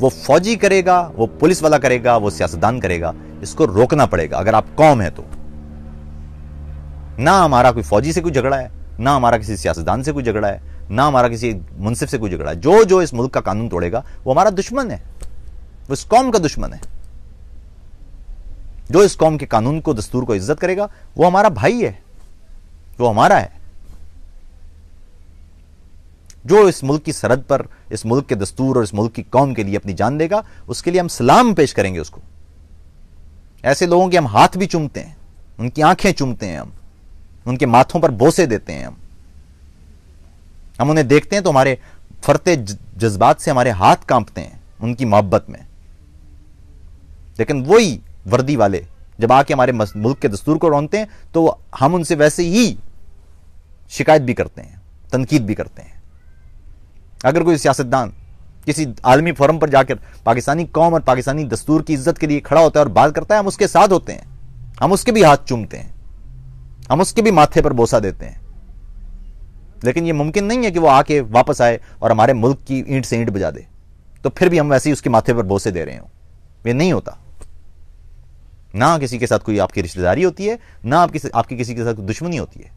वो फौजी करेगा वो पुलिस वाला करेगा वो सियासतदान करेगा इसको रोकना पड़ेगा अगर आप कौम है तो ना हमारा कोई फौजी से कोई झगड़ा है ना हमारा किसी सियासतदान से कोई झगड़ा है ना हमारा किसी मुनसिफ से कोई झगड़ा है जो जो इस मुल्क का कानून तोड़ेगा वो हमारा दुश्मन है वो इस कौम का दुश्मन है जो इस कौम के कानून को दस्तूर को इज्जत करेगा वो हमारा भाई है वो हमारा है जो इस मुल्क की सरहद पर इस मुल्क के दस्तूर और इस मुल्क की कौम के लिए अपनी जान देगा उसके लिए हम सलाम पेश करेंगे उसको ऐसे लोगों के हम हाथ भी चूमते हैं उनकी आंखें चूमते हैं हम उनके माथों पर बोसे देते हैं हम हम उन्हें देखते हैं तो हमारे फरते जज्बात से हमारे हाथ कांपते हैं उनकी मोहब्बत में लेकिन वही वर्दी वाले जब आके हमारे मुल्क के दस्तूर को रौनते हैं तो हम उनसे वैसे ही शिकायत भी करते हैं तनकीद भी करते हैं अगर कोई सियासतदान किसी आलमी फोरम पर जाकर पाकिस्तानी कौम और पाकिस्तानी दस्तूर की इज्जत के लिए खड़ा होता है और बात करता है हम उसके साथ होते हैं हम उसके भी हाथ चूमते हैं हम उसके भी माथे पर बोसा देते हैं लेकिन यह मुमकिन नहीं है कि वो आके वापस आए और हमारे मुल्क की ईंट से ईंट बजा दे तो फिर भी हम वैसे ही उसके माथे पर बोसे दे रहे हो यह नहीं होता ना किसी के साथ कोई आपकी रिश्तेदारी होती है ना आपकी आपकी किसी के साथ दुश्मनी होती है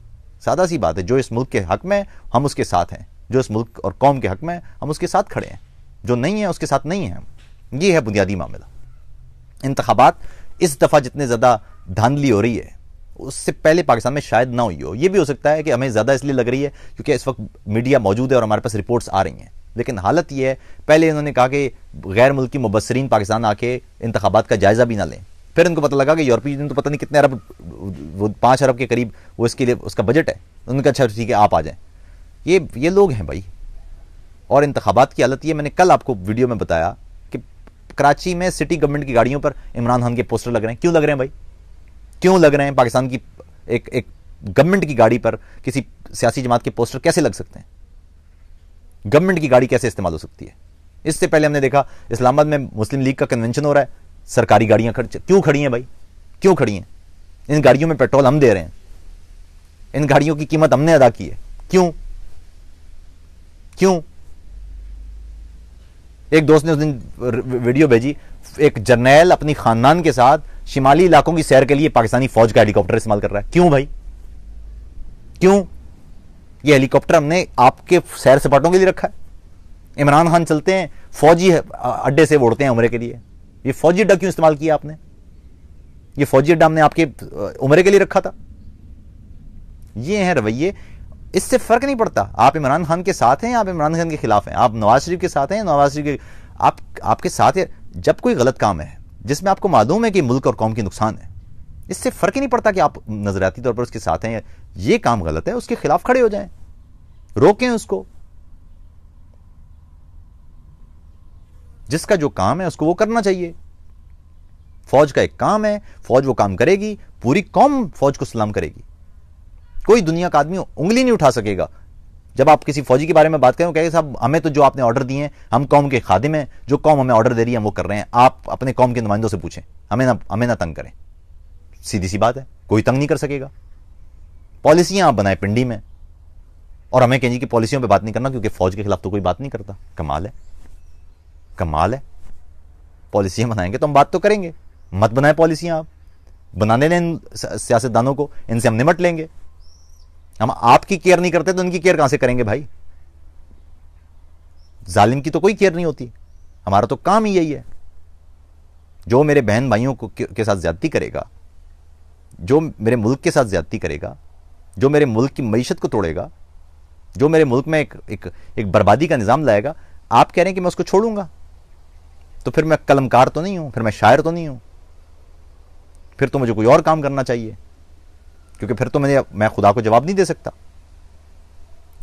सादा सी बात है जो इस मुल्क के हक में हम उसके साथ हैं जो इस मुल्क और कौम के हक में हम उसके साथ खड़े हैं जो नहीं है उसके साथ नहीं है ये है बुनियादी मामला इंतबात इस दफ़ा जितने ज़्यादा धांधली हो रही है उससे पहले पाकिस्तान में शायद ना हुई हो यह भी हो सकता है कि हमें ज़्यादा इसलिए लग रही है क्योंकि इस वक्त मीडिया मौजूद है और हमारे पास रिपोर्ट्स आ रही हैं लेकिन हालत यह है पहले इन्होंने कहा कि गैर मुल्की मुबसरीन पाकिस्तान आके इंतबात का जायज़ा भी ना लें फिर उनको पता लगा कि यूरोपीय यूनियन तो पता नहीं कितने अरब वो पाँच अरब के करीब वो इसके लिए उसका बजट है उनका अच्छा ठीक है आप आ जाएं ये ये लोग हैं भाई और इंतबात की हालत ये मैंने कल आपको वीडियो में बताया कि कराची में सिटी गवर्नमेंट की गाड़ियों पर इमरान खान के पोस्टर लग रहे हैं क्यों लग रहे हैं भाई क्यों लग रहे हैं पाकिस्तान की एक एक गवर्नमेंट की गाड़ी पर किसी सियासी जमात के पोस्टर कैसे लग सकते हैं गवर्नमेंट की गाड़ी कैसे इस्तेमाल हो सकती है इससे पहले हमने देखा इस्लामाबाद में मुस्लिम लीग का कन्वेंशन हो रहा है सरकारी गाड़ियां खड़ क्यों खड़ी हैं भाई क्यों खड़ी हैं इन गाड़ियों में पेट्रोल हम दे रहे हैं इन गाड़ियों की कीमत हमने अदा की है क्यों क्यों एक दोस्त ने उस दिन वीडियो भेजी एक जर्नैल अपनी खानदान के साथ शिमाली इलाकों की सैर के लिए पाकिस्तानी फौज का हेलीकॉप्टर इस्तेमाल कर रहा है क्यों भाई क्यों ये हेलीकॉप्टर हमने आपके सैर सपाटों के लिए रखा है इमरान खान चलते हैं फौजी अड्डे से उड़ते हैं उम्र के लिए ये फौजी अड्डा क्यों इस्तेमाल किया आपने ये फौजी अड्डा हमने आपके उम्र के लिए रखा था ये है रवैये इससे फ़र्क नहीं पड़ता आप इमरान खान के साथ हैं आप इमरान खान के खिलाफ हैं आप नवाज शरीफ के साथ हैं नवाज शरीफ के आप आपके साथ है जब कोई गलत काम है जिसमें आपको मालूम है कि मुल्क और कौम के नुकसान है इससे फ़र्क ही नहीं पड़ता कि आप नज़रियाती तौर पर उसके साथ हैं ये काम गलत है उसके खिलाफ खड़े हो जाएं रोकें उसको जिसका जो काम है उसको वो करना चाहिए फौज का एक काम है फौज वो काम करेगी पूरी कौम फौज को सलाम करेगी कोई दुनिया का आदमी उंगली नहीं उठा सकेगा जब आप किसी फौजी के बारे में बात करें कहेंगे साहब हमें तो जो आपने ऑर्डर दिए हैं हम कौम के खादिम हैं जो कौम हमें ऑर्डर दे रही है वो कर रहे हैं आप अपने कौम के नुमाइंदों से पूछें हमें ना हमें ना तंग करें सीधी सी बात है कोई तंग नहीं कर सकेगा पॉलिसियां आप बनाए पिंडी में और हमें कहेंगे कि पॉलिसियों पर बात नहीं करना क्योंकि फौज के खिलाफ तो कोई बात नहीं करता कमाल है कमाल है पॉलिसियां बनाएंगे तो हम बात तो करेंगे मत बनाए पॉलिसियां आप बनाने लें सियासतदानों को इनसे हम निमट लेंगे हम आपकी केयर नहीं करते तो उनकी केयर कहां से करेंगे भाई जालिम की तो कोई केयर नहीं होती हमारा तो काम ही यही है जो मेरे बहन भाइयों को के साथ ज्यादती करेगा जो मेरे मुल्क के साथ ज्यादती करेगा जो मेरे मुल्क की मीशत को तोड़ेगा जो मेरे मुल्क में एक एक एक बर्बादी का निज़ाम लाएगा आप कह रहे हैं कि मैं उसको छोड़ूंगा तो फिर मैं कलमकार तो नहीं हूं फिर मैं शायर तो नहीं हूं फिर तो मुझे कोई और काम करना चाहिए क्योंकि फिर तो मैंने मैं खुदा को जवाब नहीं दे सकता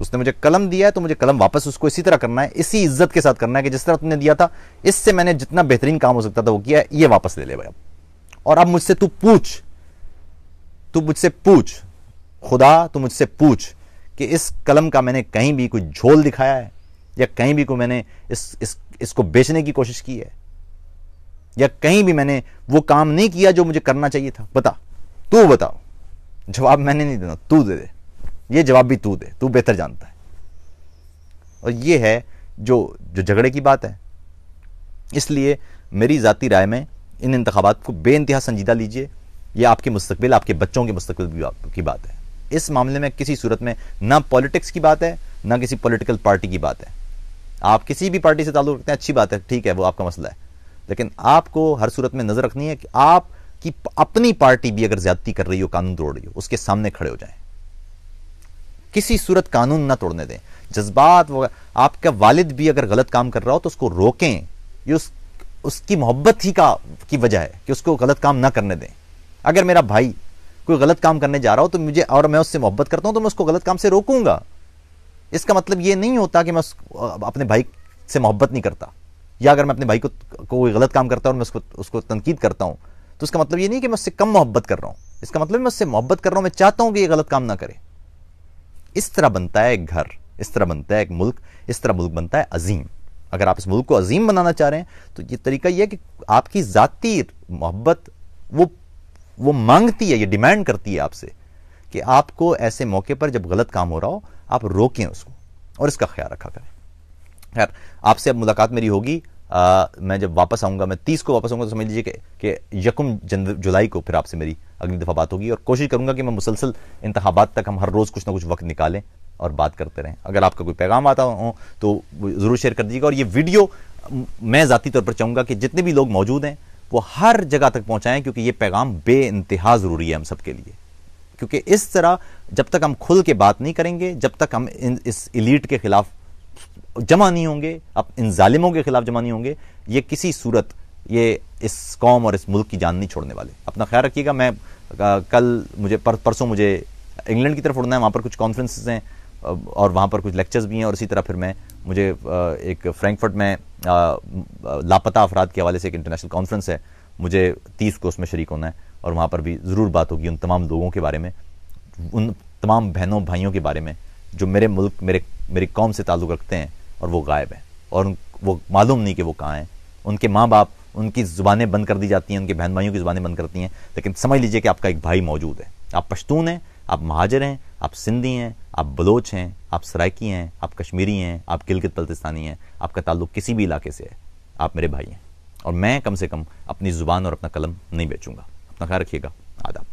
उसने मुझे कलम दिया है तो मुझे कलम वापस उसको इसी तरह करना है इसी इज्जत के साथ करना है कि जिस तरह तुमने दिया था इससे मैंने जितना बेहतरीन काम हो सकता था वो किया ये वापस ले ले भाई और अब मुझसे तू पूछ तू मुझसे पूछ खुदा तू मुझसे पूछ कि इस कलम का मैंने कहीं भी कोई झोल दिखाया है या कहीं भी कोई मैंने इस, इस इसको बेचने की कोशिश की है या कहीं भी मैंने वो काम नहीं किया जो मुझे करना चाहिए था बता तू बताओ जवाब मैंने नहीं देना तू दे दे ये जवाब भी तू दे तू बेहतर जानता है और ये है जो जो झगड़े की बात है इसलिए मेरी जाति राय में इन इंतबात को बे इंतहा संजीदा लीजिए यह आपके मुस्तबिल आपके बच्चों के मुस्तबिल की बात है इस मामले में किसी सूरत में ना पॉलिटिक्स की बात है ना किसी पॉलिटिकल पार्टी की बात है आप किसी भी पार्टी से ताल्लुक रखते हैं अच्छी बात है ठीक है वो आपका मसला है लेकिन आपको हर सूरत में नज़र रखनी है कि आप कि अपनी पार्टी भी अगर ज्यादती कर रही हो कानून तोड़ रही हो उसके सामने खड़े हो जाए किसी सूरत कानून ना तोड़ने दें जज्बात आपका वालिद भी अगर गलत काम कर रहा हो तो उसको रोकें ये उस उसकी मोहब्बत ही का की वजह है कि उसको गलत काम ना करने दें अगर मेरा भाई कोई गलत काम करने जा रहा हो तो मुझे और मैं उससे मोहब्बत करता हूं तो मैं उसको गलत काम से रोकूंगा इसका मतलब ये नहीं होता कि मैं उस अपने भाई से मोहब्बत नहीं करता या अगर मैं अपने भाई को कोई गलत काम करता हूँ और मैं उसको उसको तनकीद करता हूँ तो उसका मतलब ये नहीं कि मैं उससे कम मोहब्बत कर रहा हूं इसका मतलब मैं उससे मोहब्बत कर रहा हूं मैं चाहता हूं कि ये गलत काम ना करे इस तरह बनता है एक घर इस तरह बनता है एक मुल्क इस तरह मुल्क बनता है अजीम अगर आप इस मुल्क को अजीम बनाना चाह रहे हैं तो ये तरीका यह है कि आपकी ज़ाती मोहब्बत वो वो मांगती है ये डिमांड करती है आपसे कि आपको ऐसे मौके पर जब गलत काम हो रहा हो आप रोकें उसको और इसका ख्याल रखा करें खैर आपसे अब मुलाकात मेरी होगी आ, मैं जब वापस आऊँगा मैं तीस को वापस आऊँगा तो समझ लीजिए कि, कि यकुम जुलाई को फिर आपसे मेरी अगली दफ़ा बात होगी और कोशिश करूँगा कि मैं मुसलसल इंतबात तक हम हर रोज़ कुछ ना कुछ वक्त निकालें और बात करते रहें अगर आपका कोई पैगाम आता हो तो ज़रूर शेयर कर दीजिएगा और ये वीडियो मैं ज़ाती तौर पर चाहूँगा कि जितने भी लोग मौजूद हैं वो हर जगह तक पहुँचाएँ क्योंकि ये पैगाम बे इंतहा ज़रूरी है हम सब लिए क्योंकि इस तरह जब तक हम खुल के बात नहीं करेंगे जब तक हम इन, इस इलीट के ख़िलाफ़ जमा नहीं होंगे अब इन ालिमों के खिलाफ जमा नहीं होंगे ये किसी सूरत ये इस कौम और इस मुल्क की जान नहीं छोड़ने वाले अपना ख्याल रखिएगा मैं कल मुझे पर, परसों मुझे इंग्लैंड की तरफ उड़ना है वहाँ पर कुछ कॉन्फ्रेंसेस हैं और वहाँ पर कुछ लेक्चर्स भी हैं और इसी तरह फिर मैं मुझे एक फ्रैंकफर्ट में लापता अफराद के हवाले से एक इंटरनेशनल कॉन्फ्रेंस है मुझे तीस को उसमें शरीक होना है और वहाँ पर भी ज़रूर बात होगी उन तमाम लोगों के बारे में उन तमाम बहनों भाइयों के बारे में जो मेरे मुल्क मेरे मेरी कौम से ताल्लुक़ रखते हैं और वो गायब है और वो मालूम नहीं कि वो कहाँ हैं उनके माँ बाप उनकी ज़ुबानें बंद कर दी जाती हैं उनके बहन भाइयों की ज़ुबानें बंद करती हैं लेकिन समझ लीजिए कि आपका एक भाई मौजूद है आप पश्तून हैं आप महाजर हैं आप सिंधी हैं आप बलोच हैं आप सराइकी हैं आप कश्मीरी हैं आप गिलगित बल्तिस्तानी हैं आपका ताल्लुक किसी भी इलाके से है आप मेरे भाई हैं और मैं कम से कम अपनी ज़ुबान और अपना कलम नहीं बेचूंगा अपना ख्याल रखिएगा आदाब